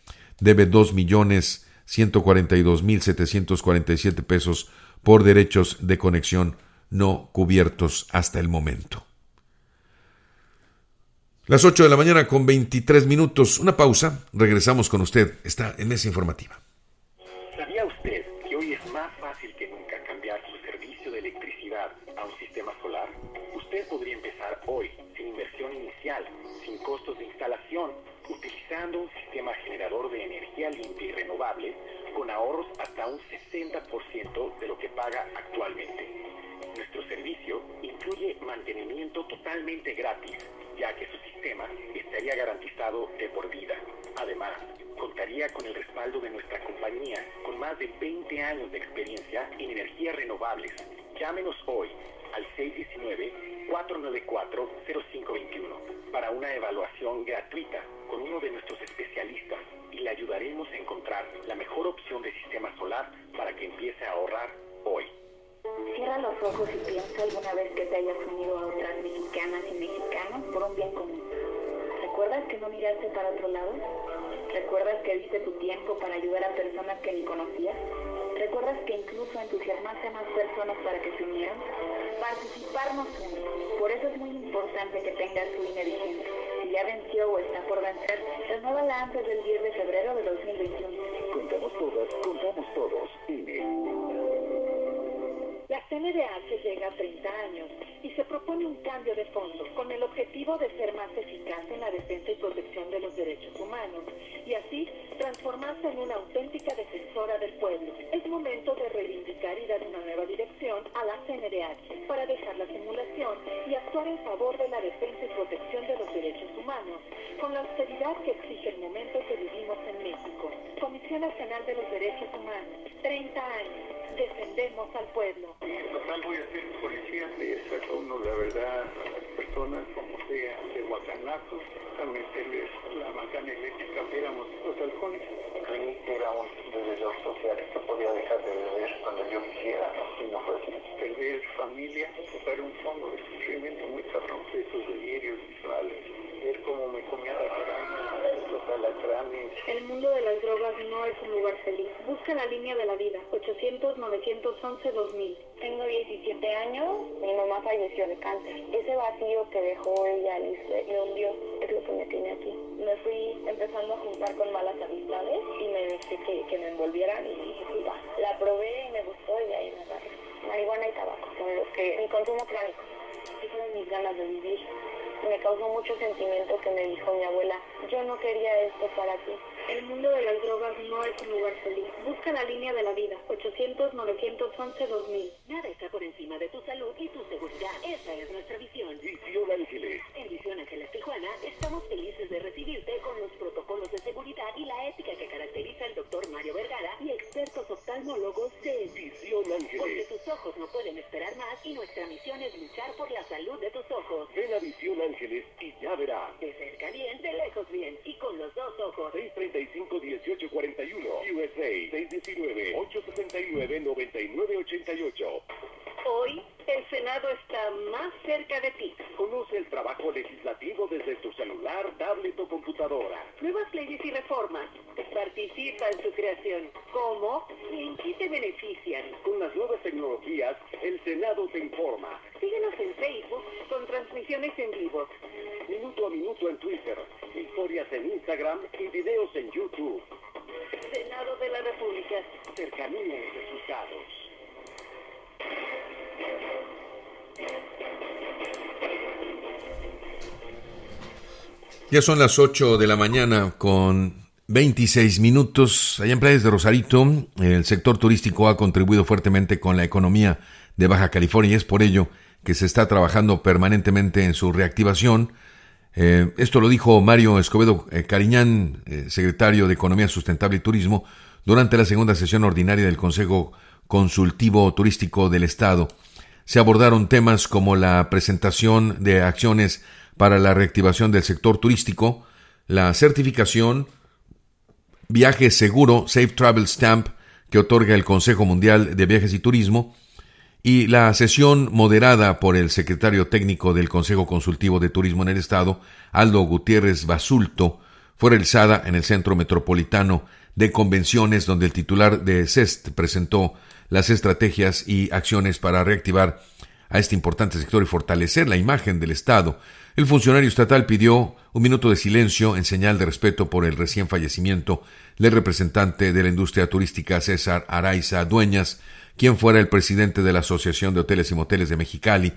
debe 2.142.747 pesos por derechos de conexión no cubiertos hasta el momento. Las 8 de la mañana con 23 minutos. Una pausa. Regresamos con usted. Está en esa Informativa. ¿Sabía usted que hoy es más fácil que nunca cambiar su servicio de electricidad a un sistema solar? Usted podría empezar hoy sin inversión inicial, sin costos de instalación utilizando un sistema generador de energía limpia y renovable con ahorros hasta un 60% de lo que paga actualmente. Nuestro servicio incluye mantenimiento totalmente gratis, ya que su sistema estaría garantizado de por vida. Además, contaría con el respaldo de nuestra compañía con más de 20 años de experiencia en energías renovables Llámenos hoy al 619-494-0521 para una evaluación gratuita con uno de nuestros especialistas y le ayudaremos a encontrar la mejor opción de sistema solar para que empiece a ahorrar hoy. Cierra los ojos y piensa alguna vez que te hayas unido a otras mexicanas y mexicanos por un bien común. ¿Recuerdas que no miraste para otro lado? ¿Recuerdas que viste tu tiempo para ayudar a personas que ni conocías? ¿Recuerdas que incluso entusiasmaste a más personas para que se unieran? Participarnos juntos. Por eso es muy importante que tengas tu INE Si ya venció o está por vencer, renuévala antes del 10 de febrero de 2021. Contamos todas, contamos todos, INE. La CNDH llega a 30 años y se propone un cambio de fondo con el objetivo de ser más eficaz en la defensa y protección de los derechos humanos y así transformarse en una auténtica defensora del pueblo. Es momento de reivindicar y dar una nueva dirección a la CNDH para dejar la simulación y actuar en favor de la defensa y protección de los derechos humanos con la austeridad que exige el momento que vivimos en México. Comisión Nacional de los Derechos Humanos, 30 años, defendemos al pueblo. En total voy a ser policía y saca uno la verdad a las personas como sea, de guacanazo, también meterles la macana eléctrica, éramos los halcones. Creí que era un sociales social que podía dejar de beber cuando yo quisiera, si no fue así. Perder familia, tocar un fondo de sufrimiento muy cabrón, esos delirios visuales, ver cómo me comía la cara. El mundo de las drogas no es un lugar feliz. Busca la línea de la vida. 800-911-2000. Tengo 17 años. Mi mamá falleció de cáncer. Ese vacío que dejó ella y me hundió es lo que me tiene aquí. Me fui empezando a juntar con malas amistades y me dejé que, me envolvieran y dije, La probé y me gustó y ahí me agarré. Marihuana y tabaco los que... Mi consumo crónico. Esas son mis ganas de vivir me causó mucho sentimiento que me dijo mi abuela, yo no quería esto para ti, el mundo de las drogas no es un lugar feliz. Busca la línea de la vida. 800-911-2000. Nada está por encima de tu salud y tu seguridad. Esa es nuestra visión. Visión Ángeles. En Visión Ángeles Tijuana estamos felices de recibirte con los protocolos de seguridad y la ética que caracteriza al doctor Mario Vergara y expertos oftalmólogos de Visión Ángeles. Porque tus ojos no pueden esperar más y nuestra misión es luchar por la salud de tus ojos. Ven a Visión Ángeles y ya verás. De cerca bien, de lejos bien y con los dos ojos. 451841 USA 619 869 9988. Hoy el Senado está más cerca de ti. Conoce el trabajo legislativo desde tu celular, tablet o computadora. Nuevas leyes y reformas. Participa en su creación. ¿Cómo? ¿Y en qué te benefician? Con las nuevas tecnologías, el Senado te informa. Síguenos en Facebook con transmisiones en vivo. Minuto a minuto en Twitter, historias en Instagram y videos en YouTube. Senado de la República. Cercanía de resultados. Ya son las 8 de la mañana con 26 minutos. Allá en Playas de Rosarito, el sector turístico ha contribuido fuertemente con la economía de Baja California y es por ello que se está trabajando permanentemente en su reactivación. Eh, esto lo dijo Mario Escobedo eh, Cariñán, eh, secretario de Economía Sustentable y Turismo, durante la segunda sesión ordinaria del Consejo consultivo turístico del Estado. Se abordaron temas como la presentación de acciones para la reactivación del sector turístico, la certificación, viaje seguro, Safe Travel Stamp, que otorga el Consejo Mundial de Viajes y Turismo, y la sesión moderada por el secretario técnico del Consejo Consultivo de Turismo en el Estado, Aldo Gutiérrez Basulto, fue realizada en el Centro Metropolitano de Convenciones, donde el titular de CEST presentó las estrategias y acciones para reactivar a este importante sector y fortalecer la imagen del Estado. El funcionario estatal pidió un minuto de silencio en señal de respeto por el recién fallecimiento del representante de la industria turística César Araiza Dueñas, quien fuera el presidente de la Asociación de Hoteles y Moteles de Mexicali.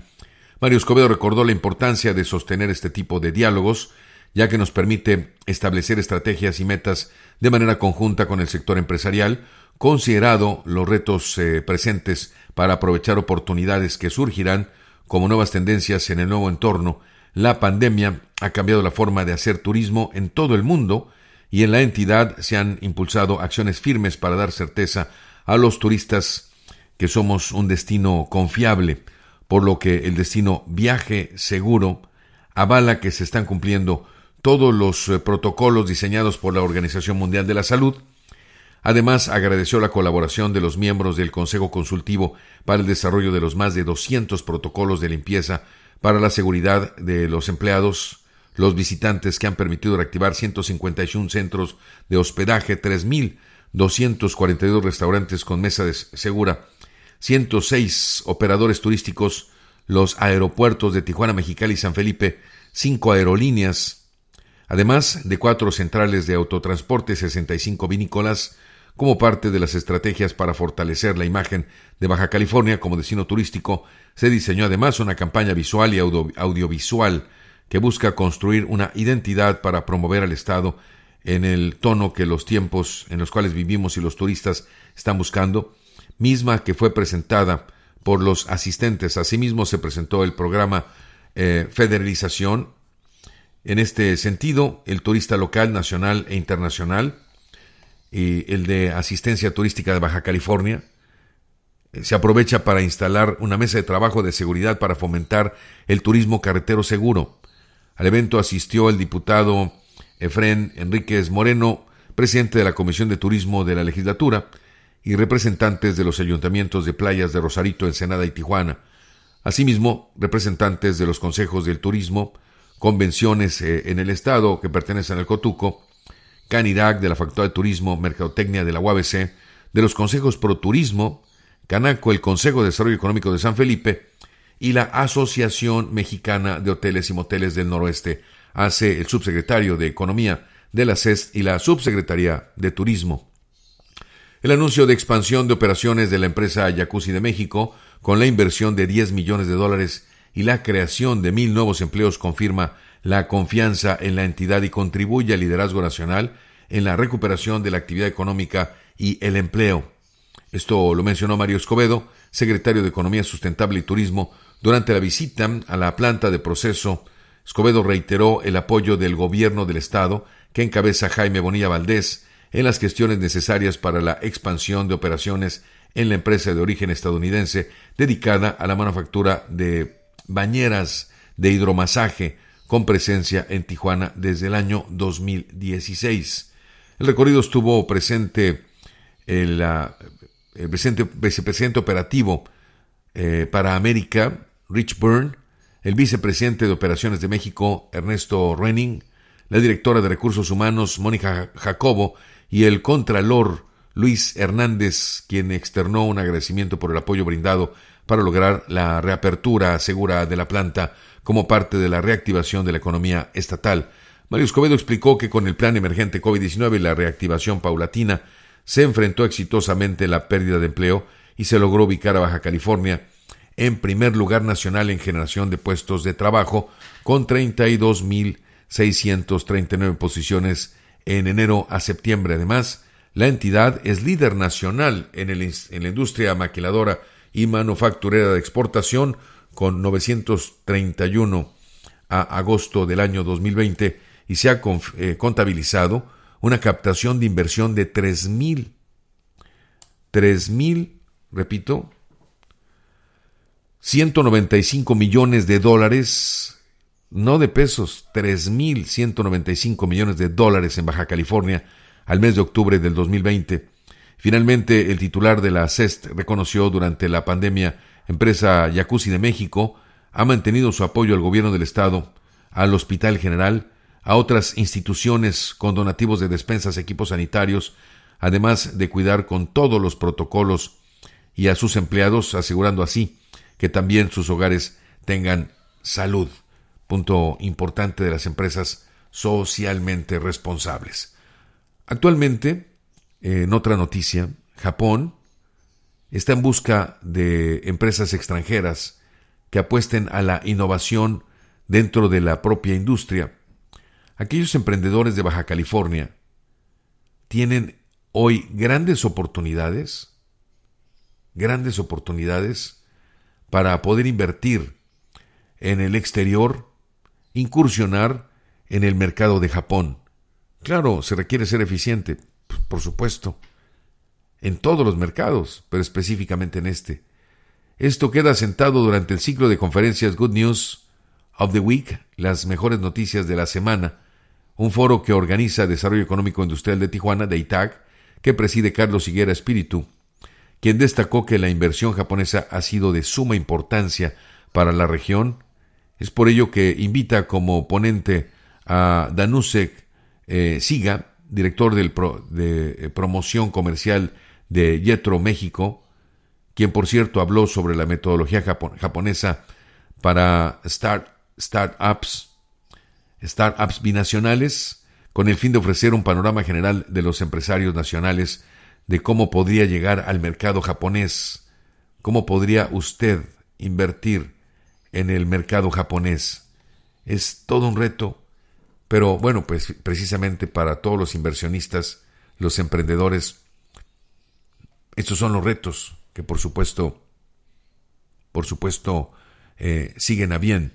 Mario Escobedo recordó la importancia de sostener este tipo de diálogos, ya que nos permite establecer estrategias y metas de manera conjunta con el sector empresarial, considerado los retos eh, presentes para aprovechar oportunidades que surgirán como nuevas tendencias en el nuevo entorno, la pandemia ha cambiado la forma de hacer turismo en todo el mundo y en la entidad se han impulsado acciones firmes para dar certeza a los turistas que somos un destino confiable, por lo que el destino viaje seguro avala que se están cumpliendo todos los eh, protocolos diseñados por la Organización Mundial de la Salud Además, agradeció la colaboración de los miembros del Consejo Consultivo para el desarrollo de los más de 200 protocolos de limpieza para la seguridad de los empleados, los visitantes que han permitido reactivar 151 centros de hospedaje, 3.242 restaurantes con mesa segura, 106 operadores turísticos, los aeropuertos de Tijuana, Mexicali y San Felipe, 5 aerolíneas, además de 4 centrales de autotransporte, 65 vinícolas, como parte de las estrategias para fortalecer la imagen de Baja California como destino turístico, se diseñó además una campaña visual y audiovisual que busca construir una identidad para promover al Estado en el tono que los tiempos en los cuales vivimos y los turistas están buscando, misma que fue presentada por los asistentes. Asimismo se presentó el programa eh, Federalización. En este sentido, el turista local, nacional e internacional y el de asistencia turística de Baja California, eh, se aprovecha para instalar una mesa de trabajo de seguridad para fomentar el turismo carretero seguro. Al evento asistió el diputado Efrén Enríquez Moreno, presidente de la Comisión de Turismo de la legislatura, y representantes de los ayuntamientos de playas de Rosarito, Ensenada y Tijuana. Asimismo, representantes de los consejos del turismo, convenciones eh, en el Estado que pertenecen al Cotuco, Canirac, de la Facultad de Turismo, Mercadotecnia de la UABC, de los consejos Pro Turismo, Canaco, el Consejo de Desarrollo Económico de San Felipe y la Asociación Mexicana de Hoteles y Moteles del Noroeste, hace el subsecretario de Economía de la CES y la subsecretaría de Turismo. El anuncio de expansión de operaciones de la empresa Jacuzzi de México, con la inversión de 10 millones de dólares y la creación de mil nuevos empleos, confirma la confianza en la entidad y contribuye al liderazgo nacional en la recuperación de la actividad económica y el empleo. Esto lo mencionó Mario Escobedo, secretario de Economía Sustentable y Turismo, durante la visita a la planta de proceso. Escobedo reiteró el apoyo del gobierno del Estado, que encabeza Jaime Bonilla Valdés, en las cuestiones necesarias para la expansión de operaciones en la empresa de origen estadounidense dedicada a la manufactura de bañeras de hidromasaje, con presencia en Tijuana desde el año 2016. El recorrido estuvo presente el, vicepresidente operativo eh, para América, Rich Byrne, el vicepresidente de Operaciones de México, Ernesto Renning, la directora de Recursos Humanos, Mónica Jacobo, y el contralor, Luis Hernández, quien externó un agradecimiento por el apoyo brindado para lograr la reapertura segura de la planta como parte de la reactivación de la economía estatal. Mario Escobedo explicó que con el plan emergente COVID-19 y la reactivación paulatina, se enfrentó exitosamente la pérdida de empleo y se logró ubicar a Baja California en primer lugar nacional en generación de puestos de trabajo, con 32.639 posiciones en enero a septiembre. Además, la entidad es líder nacional en, en la industria maquiladora y manufacturera de exportación, con 931 a agosto del año 2020 y se ha eh, contabilizado una captación de inversión de 3.000, 3.000, repito, 195 millones de dólares, no de pesos, 3.195 millones de dólares en Baja California al mes de octubre del 2020. Finalmente, el titular de la CEST reconoció durante la pandemia empresa Jacuzzi de México, ha mantenido su apoyo al gobierno del Estado, al Hospital General, a otras instituciones con donativos de despensas, equipos sanitarios, además de cuidar con todos los protocolos y a sus empleados, asegurando así que también sus hogares tengan salud, punto importante de las empresas socialmente responsables. Actualmente, en otra noticia, Japón está en busca de empresas extranjeras que apuesten a la innovación dentro de la propia industria. Aquellos emprendedores de Baja California tienen hoy grandes oportunidades, grandes oportunidades para poder invertir en el exterior, incursionar en el mercado de Japón. Claro, se requiere ser eficiente, pues, por supuesto en todos los mercados, pero específicamente en este. Esto queda sentado durante el ciclo de conferencias Good News of the Week, las mejores noticias de la semana, un foro que organiza Desarrollo Económico Industrial de Tijuana, de ITAC, que preside Carlos Higuera Espíritu, quien destacó que la inversión japonesa ha sido de suma importancia para la región. Es por ello que invita como ponente a Danusek eh, Siga, director del de eh, promoción comercial de Yetro México, quien por cierto habló sobre la metodología japonesa para startups, startups binacionales, con el fin de ofrecer un panorama general de los empresarios nacionales de cómo podría llegar al mercado japonés, cómo podría usted invertir en el mercado japonés. Es todo un reto, pero bueno, pues precisamente para todos los inversionistas, los emprendedores, estos son los retos que por supuesto, por supuesto, eh, siguen a bien.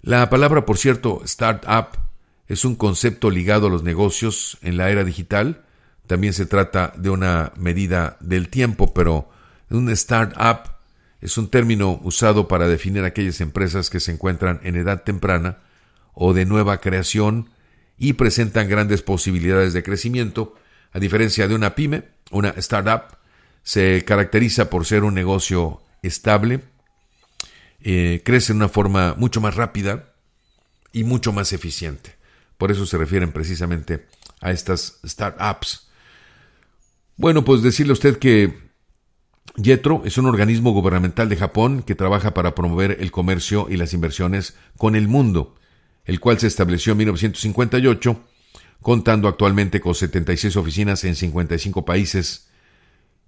La palabra, por cierto, startup, es un concepto ligado a los negocios en la era digital. También se trata de una medida del tiempo, pero un startup es un término usado para definir aquellas empresas que se encuentran en edad temprana o de nueva creación y presentan grandes posibilidades de crecimiento a diferencia de una pyme, una startup se caracteriza por ser un negocio estable, eh, crece de una forma mucho más rápida y mucho más eficiente. Por eso se refieren precisamente a estas startups. Bueno, pues decirle a usted que Yetro es un organismo gubernamental de Japón que trabaja para promover el comercio y las inversiones con el mundo, el cual se estableció en 1958 contando actualmente con 76 oficinas en 55 países.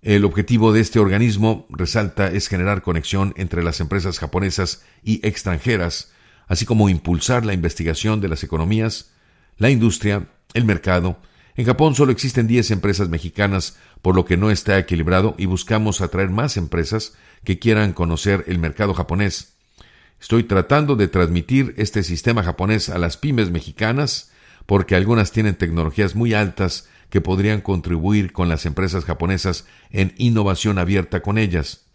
El objetivo de este organismo, resalta, es generar conexión entre las empresas japonesas y extranjeras, así como impulsar la investigación de las economías, la industria, el mercado. En Japón solo existen 10 empresas mexicanas, por lo que no está equilibrado y buscamos atraer más empresas que quieran conocer el mercado japonés. Estoy tratando de transmitir este sistema japonés a las pymes mexicanas porque algunas tienen tecnologías muy altas que podrían contribuir con las empresas japonesas en innovación abierta con ellas.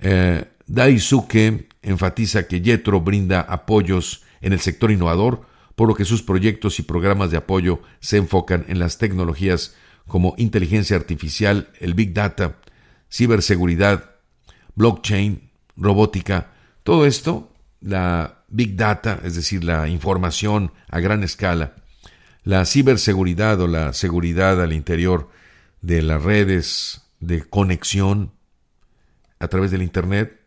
Eh, Daisuke enfatiza que Yetro brinda apoyos en el sector innovador, por lo que sus proyectos y programas de apoyo se enfocan en las tecnologías como inteligencia artificial, el big data, ciberseguridad, blockchain, robótica. Todo esto, la big data, es decir, la información a gran escala, la ciberseguridad o la seguridad al interior de las redes de conexión a través del Internet,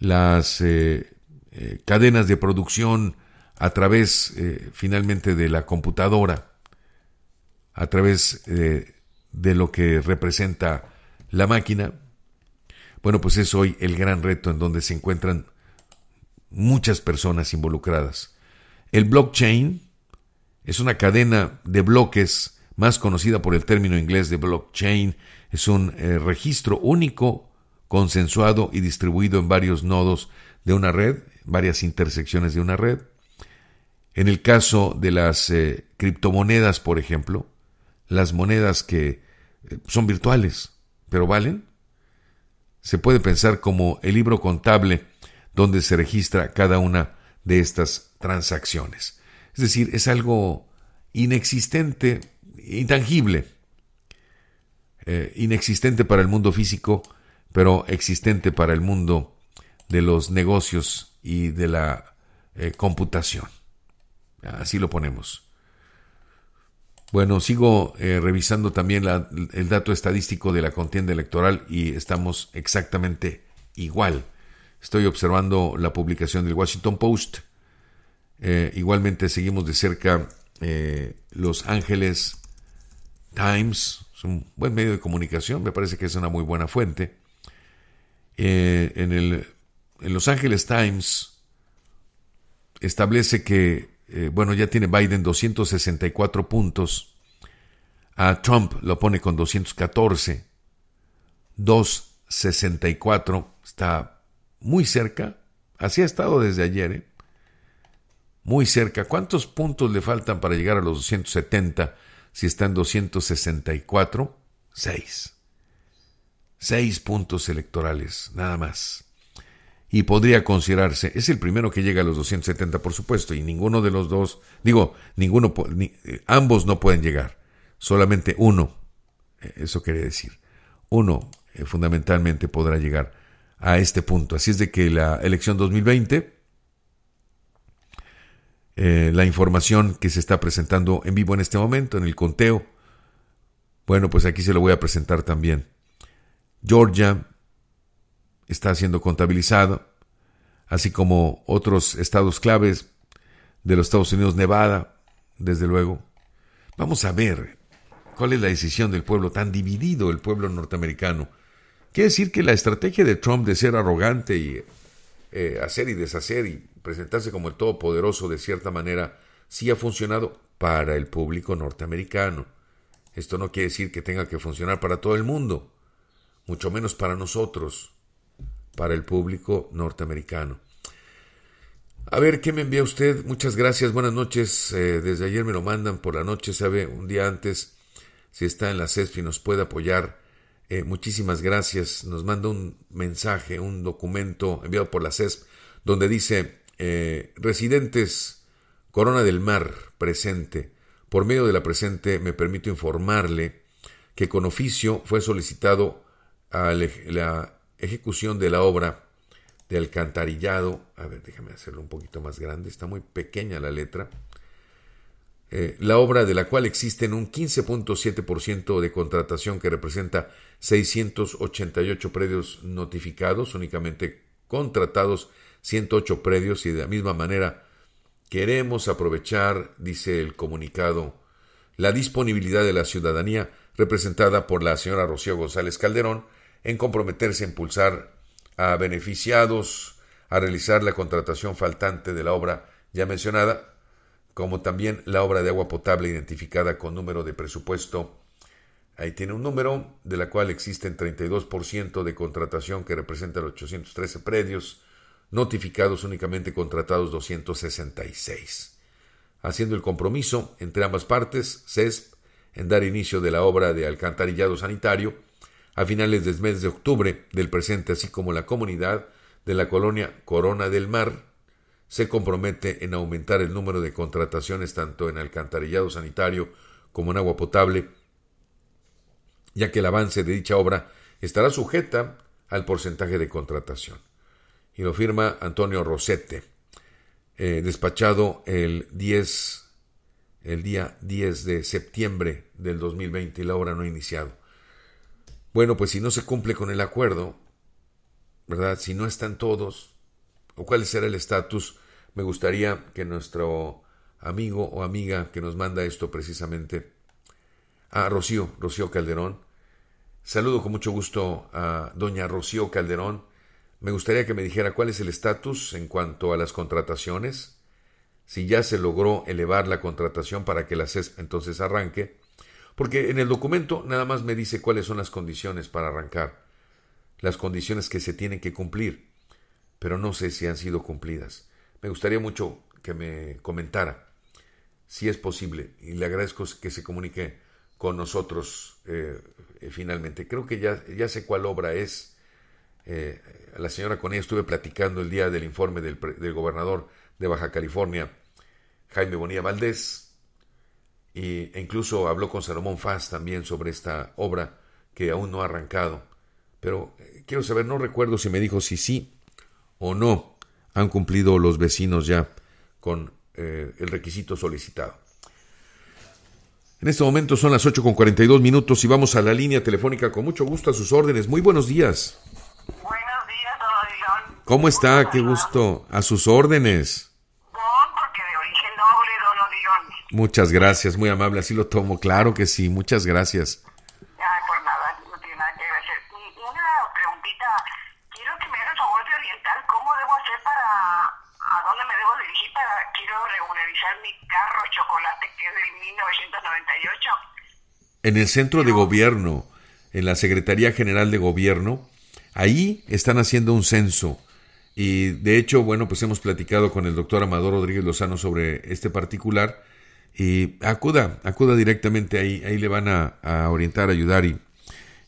las eh, eh, cadenas de producción a través eh, finalmente de la computadora, a través de lo que representa la máquina. Bueno, pues es hoy el gran reto en donde se encuentran muchas personas involucradas. El blockchain es una cadena de bloques más conocida por el término inglés de blockchain. Es un eh, registro único, consensuado y distribuido en varios nodos de una red, varias intersecciones de una red. En el caso de las eh, criptomonedas, por ejemplo, las monedas que eh, son virtuales, pero valen, se puede pensar como el libro contable donde se registra cada una de estas transacciones. Es decir, es algo inexistente, intangible, eh, inexistente para el mundo físico, pero existente para el mundo de los negocios y de la eh, computación. Así lo ponemos. Bueno, sigo eh, revisando también el dato estadístico de la contienda electoral y estamos exactamente igual. Estoy observando la publicación del Washington Post. Eh, igualmente seguimos de cerca eh, Los Ángeles Times, es un buen medio de comunicación, me parece que es una muy buena fuente. Eh, en, en Los Ángeles Times establece que, bueno, ya tiene Biden 264 puntos, a Trump lo pone con 214, 264, está muy cerca, así ha estado desde ayer, ¿eh? muy cerca. ¿Cuántos puntos le faltan para llegar a los 270 si está en 264? Seis. Seis puntos electorales, nada más. Y podría considerarse, es el primero que llega a los 270, por supuesto, y ninguno de los dos, digo, ninguno, eh, ambos no pueden llegar, solamente uno, eh, eso quería decir, uno fundamentalmente podrá llegar a este punto. Así es de que la elección 2020, eh, la información que se está presentando en vivo en este momento, en el conteo, bueno, pues aquí se lo voy a presentar también. Georgia está siendo contabilizado, así como otros estados claves de los Estados Unidos, Nevada, desde luego. Vamos a ver cuál es la decisión del pueblo, tan dividido el pueblo norteamericano Quiere decir que la estrategia de Trump de ser arrogante y eh, hacer y deshacer y presentarse como el todopoderoso de cierta manera sí ha funcionado para el público norteamericano. Esto no quiere decir que tenga que funcionar para todo el mundo, mucho menos para nosotros, para el público norteamericano. A ver, ¿qué me envía usted? Muchas gracias, buenas noches. Eh, desde ayer me lo mandan por la noche, sabe, un día antes. Si está en la cesta y nos puede apoyar eh, muchísimas gracias. Nos manda un mensaje, un documento enviado por la CESP, donde dice, eh, residentes Corona del Mar presente, por medio de la presente me permito informarle que con oficio fue solicitado a la ejecución de la obra de alcantarillado. A ver, déjame hacerlo un poquito más grande, está muy pequeña la letra. Eh, la obra de la cual existen un 15.7% de contratación que representa 688 predios notificados, únicamente contratados 108 predios y de la misma manera queremos aprovechar, dice el comunicado, la disponibilidad de la ciudadanía representada por la señora Rocío González Calderón en comprometerse a impulsar a beneficiados a realizar la contratación faltante de la obra ya mencionada como también la obra de agua potable identificada con número de presupuesto. Ahí tiene un número, de la cual existen 32% de contratación que los 813 predios, notificados únicamente contratados 266. Haciendo el compromiso entre ambas partes, CESP, en dar inicio de la obra de alcantarillado sanitario a finales del mes de octubre del presente, así como la comunidad de la colonia Corona del Mar, se compromete en aumentar el número de contrataciones tanto en alcantarillado sanitario como en agua potable, ya que el avance de dicha obra estará sujeta al porcentaje de contratación. Y lo firma Antonio Rosete, eh, despachado el 10 el día 10 de septiembre del 2020 la obra no ha iniciado. Bueno, pues si no se cumple con el acuerdo, ¿verdad? Si no están todos, o cuál será el estatus, me gustaría que nuestro amigo o amiga que nos manda esto precisamente, a Rocío, Rocío Calderón, saludo con mucho gusto a doña Rocío Calderón, me gustaría que me dijera cuál es el estatus en cuanto a las contrataciones, si ya se logró elevar la contratación para que la CES entonces arranque, porque en el documento nada más me dice cuáles son las condiciones para arrancar, las condiciones que se tienen que cumplir pero no sé si han sido cumplidas. Me gustaría mucho que me comentara si es posible y le agradezco que se comunique con nosotros eh, eh, finalmente. Creo que ya, sé cuál obra es. Eh, la señora con ella estuve platicando el día del informe del, gobernador de Baja California, Jaime Bonilla Valdés, y, e incluso habló con Salomón Faz también sobre esta obra que aún no ha arrancado. Pero quiero saber, no recuerdo si me dijo si sí o no han cumplido los vecinos ya con eh, el requisito solicitado. En este momento son las 8 con 42 minutos y vamos a la línea telefónica con mucho gusto a sus órdenes. Muy buenos días. Buenos días, don ¿Cómo está? Qué gusto. A sus órdenes. porque de origen noble, don Muchas gracias, muy amable, así lo tomo. Claro que sí, muchas gracias. quiero regularizar mi carro chocolate que es del 1998. En el centro de gobierno, en la Secretaría General de Gobierno, ahí están haciendo un censo. Y de hecho, bueno, pues hemos platicado con el doctor Amador Rodríguez Lozano sobre este particular. Y acuda, acuda directamente ahí, ahí le van a, orientar, ayudar y,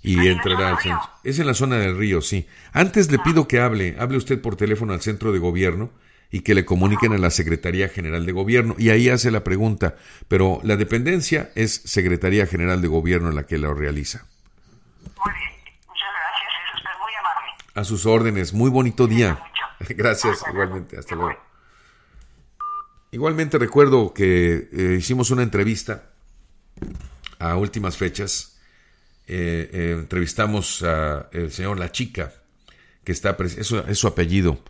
entrará al censo. Es en la zona del río, sí. Antes le ah. pido que hable, hable usted por teléfono al centro de gobierno y que le comuniquen a la Secretaría General de Gobierno. Y ahí hace la pregunta, pero la dependencia es Secretaría General de Gobierno en la que lo realiza. Muy bien, muchas gracias, es muy amable. A sus órdenes, muy bonito día. Gracias, igualmente, hasta luego. Igualmente recuerdo que eh, hicimos una entrevista a últimas fechas. Eh, eh, entrevistamos al señor La Chica, que está, es es su apellido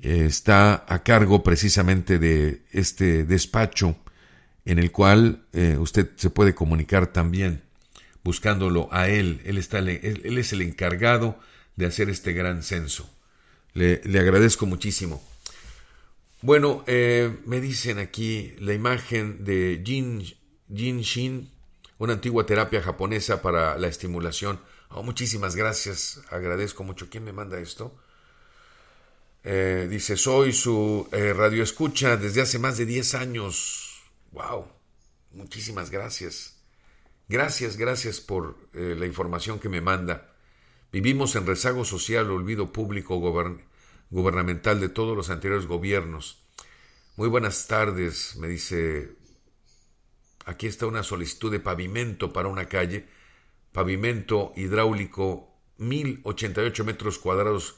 eh, está a cargo precisamente de este despacho en el cual eh, usted se puede comunicar también buscándolo a él. Él, está, él, es el encargado de hacer este gran censo. Le, agradezco muchísimo. Bueno, eh, me dicen aquí la imagen de Jin, Jin Shin, una antigua terapia japonesa para la estimulación. Oh, muchísimas gracias, agradezco mucho. ¿Quién me manda esto? Eh, dice, soy su eh, radio escucha desde hace más de 10 años. ¡Wow! Muchísimas gracias. Gracias, gracias por eh, la información que me manda. Vivimos en rezago social, olvido público gubernamental de todos los anteriores gobiernos. Muy buenas tardes, me dice. Aquí está una solicitud de pavimento para una calle. Pavimento hidráulico, 1088 metros cuadrados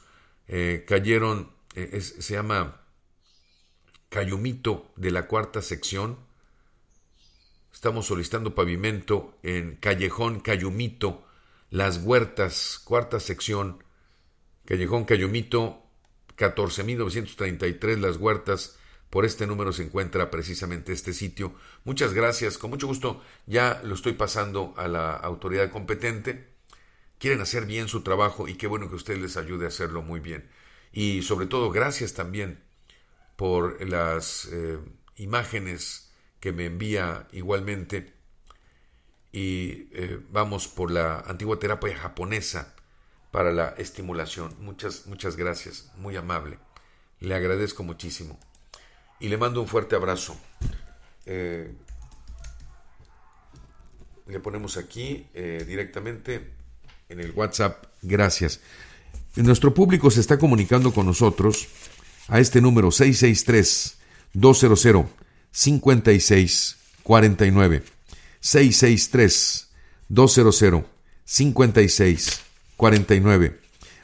cayeron eh, se llama Cayumito de la cuarta sección. Estamos solicitando pavimento en Callejón Cayumito, Las Huertas, cuarta sección. Callejón Cayumito, 14.933 Las Huertas. Por este número se encuentra precisamente este sitio. Muchas gracias, con mucho gusto ya lo estoy pasando a la autoridad competente. Quieren hacer bien su trabajo y qué bueno que usted les ayude a hacerlo muy bien. Y sobre todo, gracias también por las eh, imágenes que me envía igualmente. Y eh, vamos por la antigua terapia japonesa para la estimulación. Muchas, muchas gracias. Muy amable. Le agradezco muchísimo. Y le mando un fuerte abrazo. Eh, le ponemos aquí directamente en el WhatsApp. Gracias. Nuestro público se está comunicando con nosotros a este número 663-200-5649. 663-200-5649.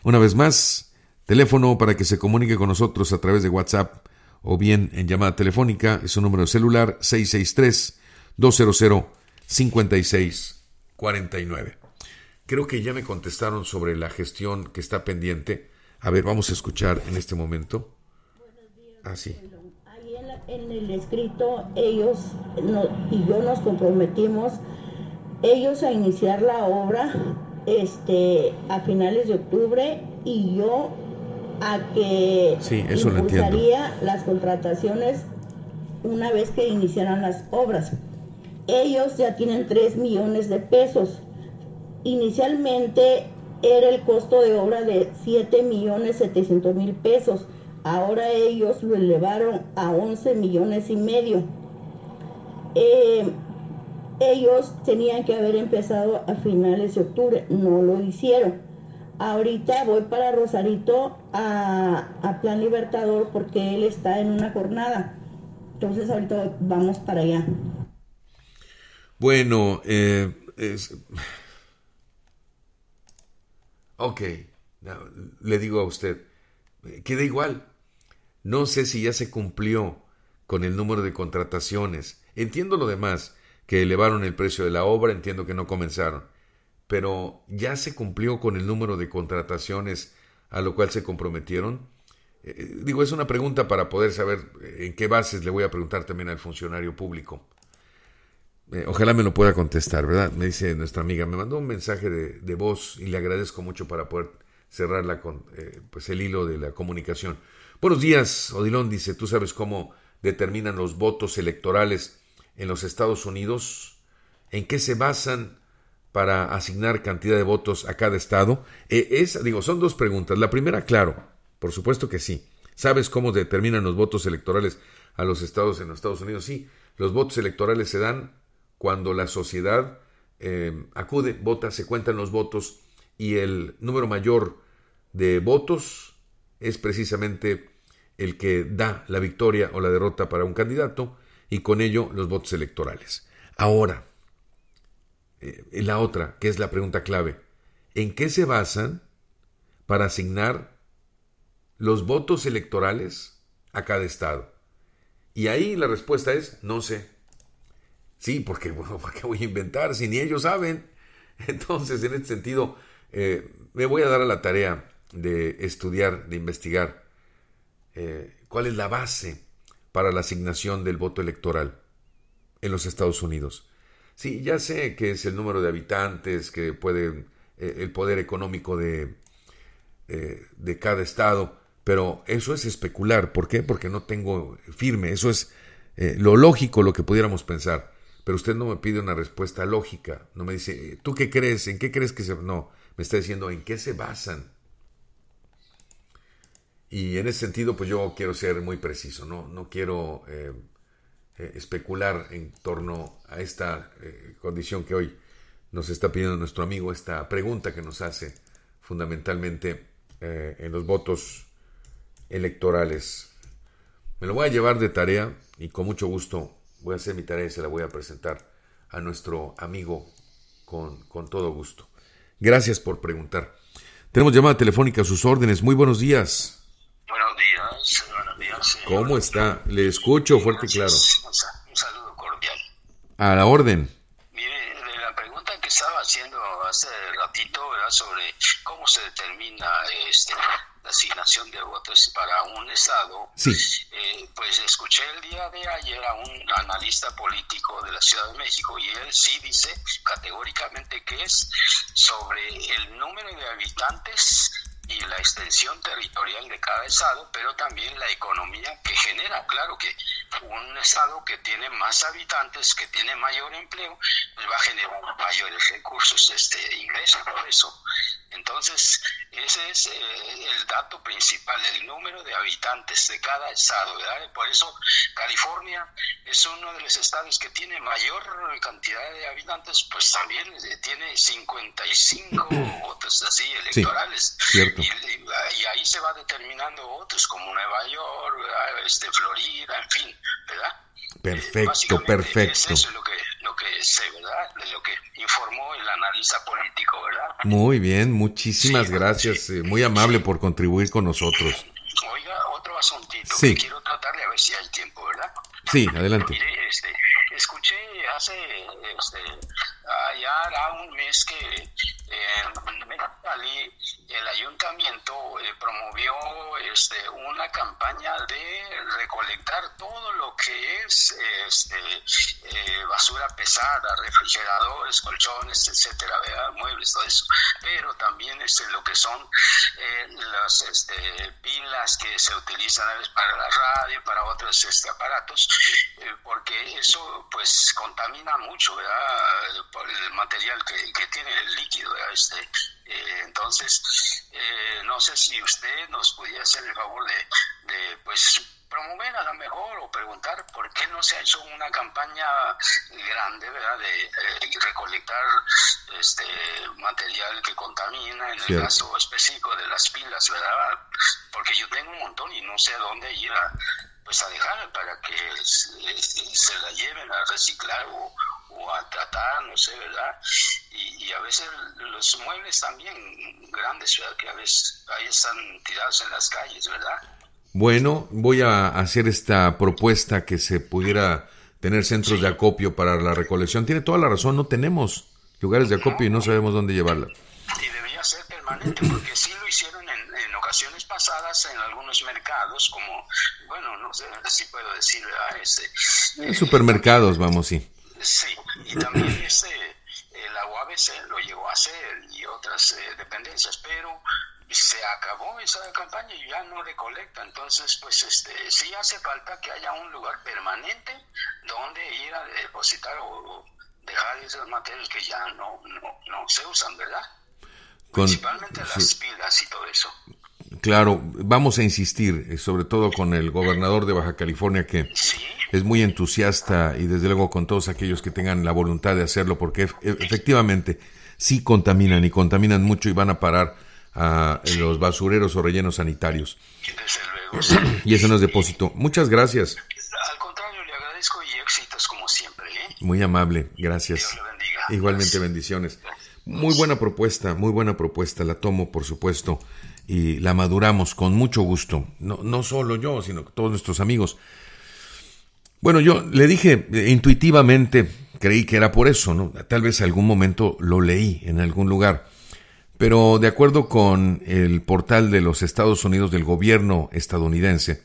Una vez más, teléfono para que se comunique con nosotros a través de WhatsApp o bien en llamada telefónica, es un número celular 663-200-5649. Creo que ya me contestaron sobre la gestión que está pendiente. A ver, vamos a escuchar en este momento. Así. Ah, Ahí en, el escrito, ellos y yo nos comprometimos, ellos a iniciar la obra este, a finales de octubre y yo a que sí, eso las contrataciones una vez que iniciaran las obras. Ellos ya tienen 3 millones de pesos Inicialmente era el costo de obra de 7 millones 700 mil pesos. Ahora ellos lo elevaron a 11 millones y medio. Eh, ellos tenían que haber empezado a finales de octubre, no lo hicieron. Ahorita voy para Rosarito a, Plan Libertador porque él está en una jornada. Entonces ahorita vamos para allá. Bueno, eh, es Ok, le digo a usted, queda igual. No sé si ya se cumplió con el número de contrataciones. Entiendo lo demás, que elevaron el precio de la obra, entiendo que no comenzaron. Pero ya se cumplió con el número de contrataciones a lo cual se comprometieron. Eh, digo, es una pregunta para poder saber eh, en qué bases le voy a preguntar también al funcionario público. Eh, ojalá me lo pueda contestar, ¿verdad? Me dice nuestra amiga, me mandó un mensaje de, voz y le agradezco mucho para poder cerrarla con eh, pues el hilo de la comunicación. Buenos días, Odilón, dice, ¿tú sabes cómo determinan los votos electorales en los Estados Unidos? ¿En qué se basan para asignar cantidad de votos a cada estado? Eh, es, digo, son dos preguntas. La primera, claro, por supuesto que sí. ¿Sabes cómo determinan los votos electorales a los estados en los Estados Unidos? Sí, los votos electorales se dan cuando la sociedad eh, acude, vota, se cuentan los votos y el número mayor de votos es precisamente el que da la victoria o la derrota para un candidato y con ello los votos electorales. Ahora, eh, la otra, que es la pregunta clave, ¿en qué se basan para asignar los votos electorales a cada estado? Y ahí la respuesta es no sé. Sí, porque, bueno, qué voy a inventar si ni ellos saben? Entonces, en este sentido, eh, me voy a dar a la tarea de estudiar, de investigar eh, cuál es la base para la asignación del voto electoral en los Estados Unidos. Sí, ya sé que es el número de habitantes, que puede eh, el poder económico de, de cada estado, pero eso es especular. ¿Por qué? Porque no tengo firme. Eso es lo lógico, lo que pudiéramos pensar pero usted no me pide una respuesta lógica, no me dice, eh, ¿tú qué crees? ¿En qué crees que se...? No, me está diciendo, ¿en qué se basan? Y en ese sentido, pues yo quiero ser muy preciso, no, no quiero eh, eh, especular en torno a esta condición que hoy nos está pidiendo nuestro amigo, esta pregunta que nos hace fundamentalmente en los votos electorales. Me lo voy a llevar de tarea y con mucho gusto voy a hacer mi tarea y se la voy a presentar a nuestro amigo con, con todo gusto. Gracias por preguntar. Tenemos llamada telefónica a sus órdenes. Muy buenos días. Buenos días, buenos días. ¿Cómo está? Le escucho fuerte y claro. Un, saludo cordial. A la orden. Mire, la pregunta que estaba haciendo hace ratito ¿verdad? sobre cómo se determina este, asignación de votos para un estado, eh, pues escuché el día de ayer a un analista político de la Ciudad de México y él sí dice categóricamente que es sobre el número de habitantes y la extensión territorial de cada estado, pero también la economía que genera. Claro que un estado que tiene más habitantes, que tiene mayor empleo, pues va a generar mayores recursos, este ingreso por eso. Entonces, ese es eh, el dato principal, el número de habitantes de cada estado, ¿verdad? por eso California es uno de los estados que tiene mayor cantidad de habitantes, pues también eh, tiene 55 votos así electorales. Y, ahí se va determinando otros, como Nueva York, este, Florida, en fin, ¿verdad? Perfecto, perfecto. Eso lo que, lo que sé, ¿verdad? De lo que informó el analista político, ¿verdad? Muy bien, muchísimas gracias. Eh, muy amable por contribuir con nosotros. Oiga, otro asuntito que quiero tratarle a ver si hay tiempo, ¿verdad? Sí, adelante. Mire, este, escuché hace este, ah, ya un mes que eh, el ayuntamiento eh, promovió este, una campaña de recolectar todo lo que es este, eh, basura pesada, refrigeradores, colchones, etcétera, muebles, todo eso, pero también este, lo que son eh, las este, pilas que se utilizan para la radio, para otros este, aparatos, porque eso pues contamina mucho, Por el material que, tiene el líquido, Este, eh, entonces, eh, no sé si usted nos pudiera hacer el favor de, pues, promover a lo mejor o preguntar por qué no se ha hecho una campaña grande, ¿verdad? De, eh, recolectar este material que contamina, en el caso específico de las pilas, ¿verdad? Porque yo tengo un montón y no sé dónde ir a pues a dejar para que este, se la lleven a reciclar o, a tratar, no sé, ¿verdad? Y, a veces los muebles también, grandes ciudad que a veces ahí están tirados en las calles, ¿verdad? Bueno, voy a hacer esta propuesta que se pudiera tener centros de acopio para la recolección. Tiene toda la razón, no tenemos lugares de acopio y no sabemos dónde llevarla. Y debería ser permanente porque sirve en algunos mercados, como, bueno, no sé si puedo decir, ah, Este, Supermercados, vamos, sí. Sí, y también este, eh, la lo llegó a hacer y otras eh, dependencias, pero se acabó esa campaña y ya no recolecta. Entonces, pues este, sí hace falta que haya un lugar permanente donde ir a depositar o, dejar esos materiales que ya no, no, se usan, ¿verdad? Principalmente las pilas y todo eso. Claro, vamos a insistir, eh, sobre todo con el gobernador de Baja California, que es muy entusiasta y desde luego con todos aquellos que tengan la voluntad de hacerlo, porque e-, efectivamente sí contaminan y contaminan mucho y van a parar a eh, los basureros o rellenos sanitarios. Y eso no es depósito. Muchas gracias. Al contrario, le agradezco y éxitos como siempre. ¿eh? Muy amable, gracias. Igualmente bendiciones. Muy buena propuesta, muy buena propuesta, la tomo por supuesto y la maduramos con mucho gusto. No, solo yo, sino todos nuestros amigos. Bueno, yo le dije eh, intuitivamente, creí que era por eso, ¿no? Tal vez algún momento lo leí en algún lugar. Pero de acuerdo con el portal de los Estados Unidos del gobierno estadounidense,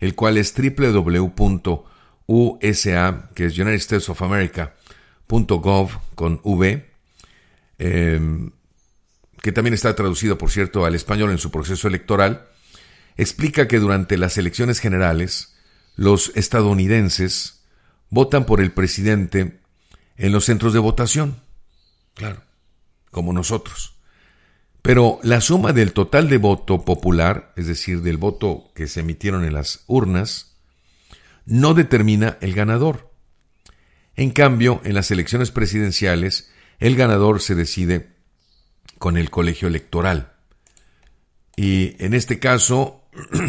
el cual es www.usa, que es United States of America, .gov, con v, em, que también está traducido, por cierto, al español en su proceso electoral, explica que durante las elecciones generales los estadounidenses votan por el presidente en los centros de votación. Claro, como nosotros. Pero la suma del total de voto popular, es decir, del voto que se emitieron en las urnas, no determina el ganador. En cambio, en las elecciones presidenciales, el ganador se decide con el colegio electoral. Y en este caso,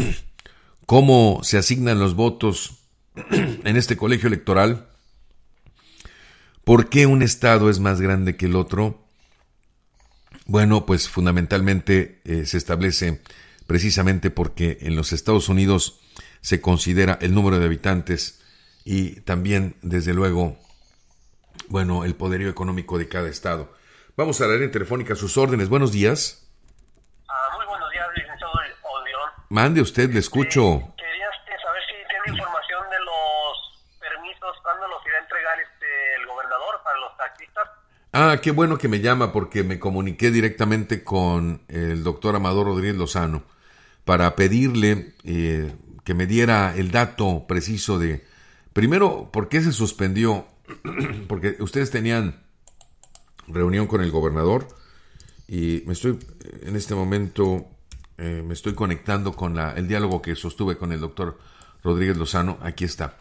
¿cómo se asignan los votos en este colegio electoral? ¿Por qué un estado es más grande que el otro? Bueno, pues fundamentalmente eh, se establece precisamente porque en los Estados Unidos se considera el número de habitantes y también, desde luego, bueno, el poderío económico de cada estado. Vamos a la en telefónica, sus órdenes. Buenos días. Ah, muy buenos días, licenciado Oldeón. Mande usted, le este, escucho. quería este, saber si tiene información de los permisos, cuándo los irá a entregar este, el gobernador para los taxistas. Ah, qué bueno que me llama porque me comuniqué directamente con el doctor Amador Rodríguez Lozano para pedirle eh, que me diera el dato preciso de, primero, ¿por qué se suspendió? porque ustedes tenían reunión con el gobernador y me estoy en este momento eh, me estoy conectando con la, el diálogo que sostuve con el doctor Rodríguez Lozano. Aquí está.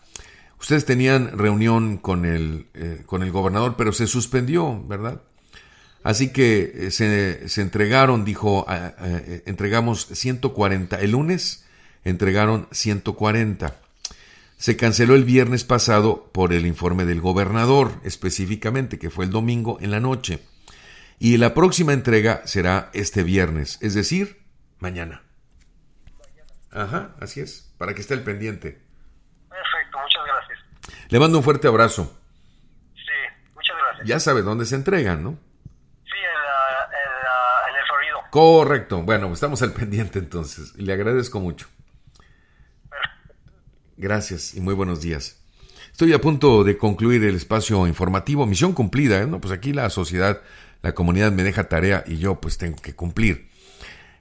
Ustedes tenían reunión con el, eh, con el gobernador, pero se suspendió, ¿verdad? Así que eh, se, se, entregaron, dijo, entregamos 140, el lunes entregaron 140 se canceló el viernes pasado por el informe del gobernador, específicamente, que fue el domingo en la noche. Y la próxima entrega será este viernes, es decir, mañana. Ajá, así es, para que esté al pendiente. Perfecto, muchas gracias. Le mando un fuerte abrazo. Sí, muchas gracias. Ya sabe dónde se entregan, ¿no? Sí, en, el Florido. Correcto, bueno, estamos al pendiente entonces. Le agradezco mucho. Gracias y muy buenos días. Estoy a punto de concluir el espacio informativo. Misión cumplida, ¿eh? no, pues aquí la sociedad, la comunidad me deja tarea y yo pues tengo que cumplir.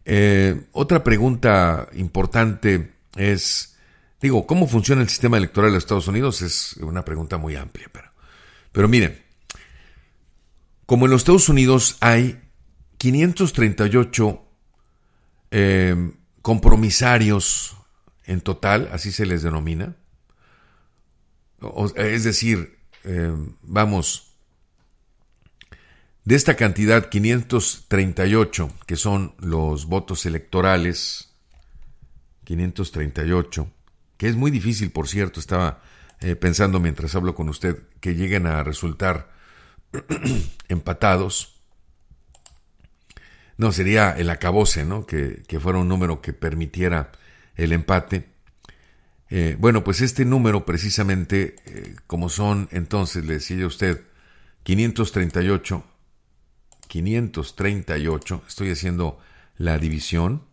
Eh, otra pregunta importante es, digo, ¿cómo funciona el sistema electoral de los Estados Unidos? Es una pregunta muy amplia, pero, pero miren, como en los Estados Unidos hay 538 eh, compromisarios en total, así se les denomina. es decir, em, vamos, de esta cantidad, 538, que son los votos electorales, 538, que es muy difícil, por cierto, estaba eh, pensando mientras hablo con usted, que lleguen a resultar empatados. No, sería el acabose, ¿no? Que, que fuera un número que permitiera el empate. Eh, bueno, pues este número precisamente, eh, como son entonces, le decía a usted, 538, 538, estoy haciendo la división.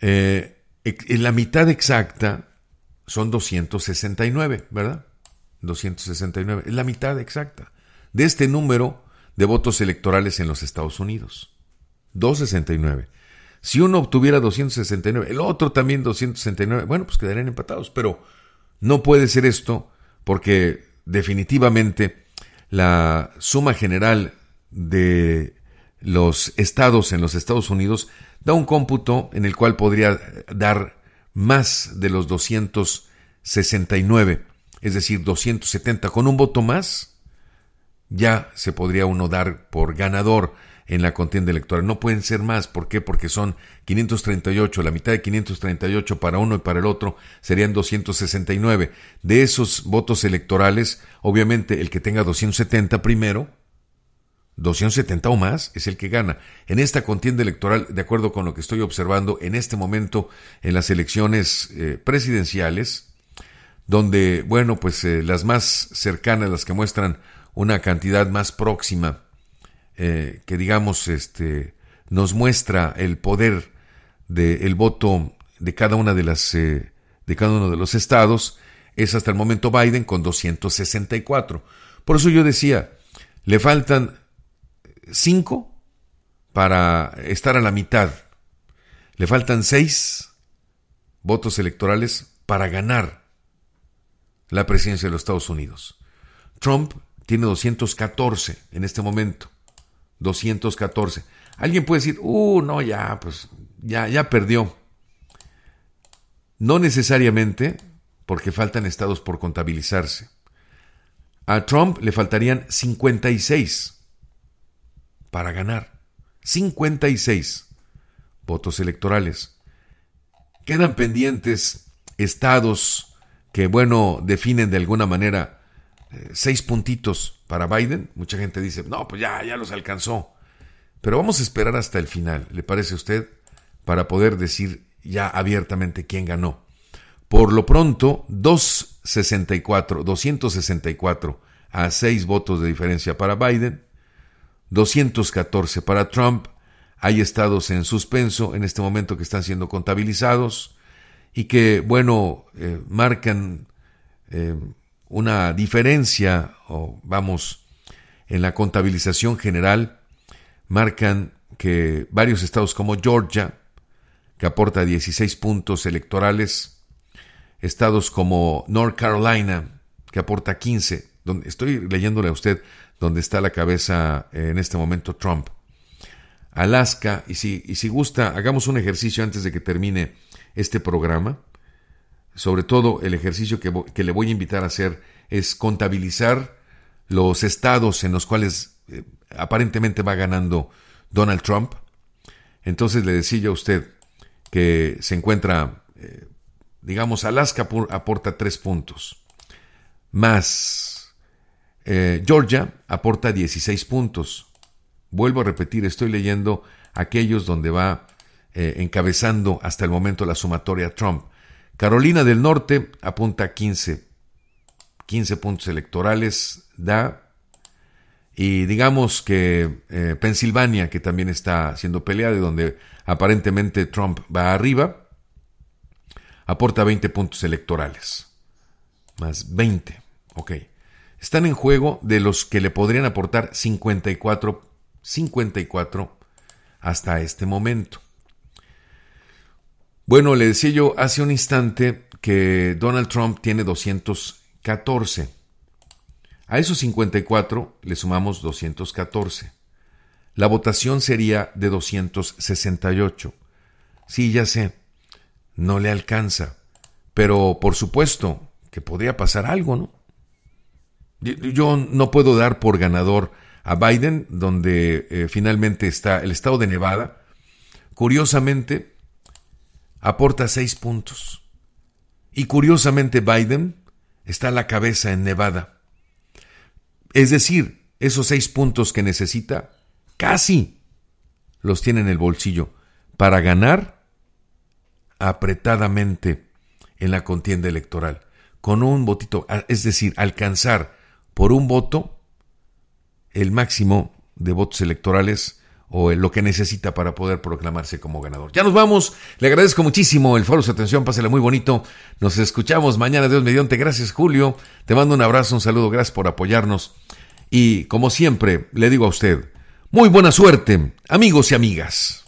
en eh, la mitad exacta son 269, ¿verdad? 269, es la mitad exacta de este número de votos electorales en los Estados Unidos. 269. Si uno obtuviera 269, el otro también 269, bueno, pues quedarían empatados, pero no puede ser esto porque definitivamente la suma general de los estados en los Estados Unidos da un cómputo en el cual podría dar más de los 269, es decir, 270. Con un voto más ya se podría uno dar por ganador en la contienda electoral. No pueden ser más. ¿Por qué? Porque son 538. La mitad de 538 para uno y para el otro serían 269. De esos votos electorales, obviamente el que tenga 270 primero, 270 o más es el que gana. En esta contienda electoral, de acuerdo con lo que estoy observando en este momento en las elecciones eh, presidenciales, donde, bueno, pues eh, las más cercanas, las que muestran una cantidad más próxima eh, que digamos este, nos muestra el poder del voto de cada una de las eh, de cada uno de los estados es hasta el momento Biden con 264. Por eso yo decía, le faltan 5 para estar a la mitad. Le faltan seis votos electorales para ganar la presidencia de los Estados Unidos. Trump tiene 214 en este momento. 214. Alguien puede decir, uh, no, ya, pues, ya, ya perdió. No necesariamente, porque faltan estados por contabilizarse. A Trump le faltarían 56 para ganar. 56 votos electorales. Quedan pendientes estados que, bueno, definen de alguna manera eh, seis puntitos para Biden. Mucha gente dice, no, pues ya, ya los alcanzó. Pero vamos a esperar hasta el final, ¿le parece a usted? Para poder decir ya abiertamente quién ganó. Por lo pronto, 264, 264 a 6 votos de diferencia para Biden, 214 para Trump. Hay estados en suspenso en este momento que están siendo contabilizados y que, bueno, eh, marcan eh, una diferencia, o vamos, en la contabilización general, marcan que varios estados como Georgia, que aporta 16 puntos electorales, estados como North Carolina, que aporta 15, donde, estoy leyéndole a usted donde está la cabeza eh, en este momento Trump, Alaska, y si, y si gusta, hagamos un ejercicio antes de que termine este programa, sobre todo el ejercicio que, le voy a invitar a hacer es contabilizar los estados en los cuales eh, aparentemente va ganando Donald Trump. Entonces le decía a usted que se encuentra, eh, digamos, Alaska aporta tres puntos, más eh, Georgia aporta 16 puntos. Vuelvo a repetir, estoy leyendo aquellos donde va encabezando hasta el momento la sumatoria Trump. Carolina del Norte apunta 15, 15 puntos electorales, da. Y digamos que eh, Pensilvania, que también está siendo pelea, de donde aparentemente Trump va arriba, aporta 20 puntos electorales. Más 20, ok. Están en juego de los que le podrían aportar 54, 54 hasta este momento. Bueno, le decía yo hace un instante que Donald Trump tiene 214. A esos 54 le sumamos 214. La votación sería de 268. Sí, ya sé, no le alcanza. Pero por supuesto que podría pasar algo, ¿no? Yo no puedo dar por ganador a Biden, donde eh, finalmente está el estado de Nevada. Curiosamente, aporta seis puntos. Y curiosamente Biden está a la cabeza en Nevada. Es decir, esos seis puntos que necesita, casi los tiene en el bolsillo para ganar apretadamente en la contienda electoral, con un votito, es decir, alcanzar por un voto el máximo de votos electorales o lo que necesita para poder proclamarse como ganador. Ya nos vamos. Le agradezco muchísimo el foro, su atención. pásale muy bonito. Nos escuchamos mañana, Dios mediante. Gracias, Julio. Te mando un abrazo, un saludo. Gracias por apoyarnos. Y como siempre, le digo a usted, muy buena suerte, amigos y amigas.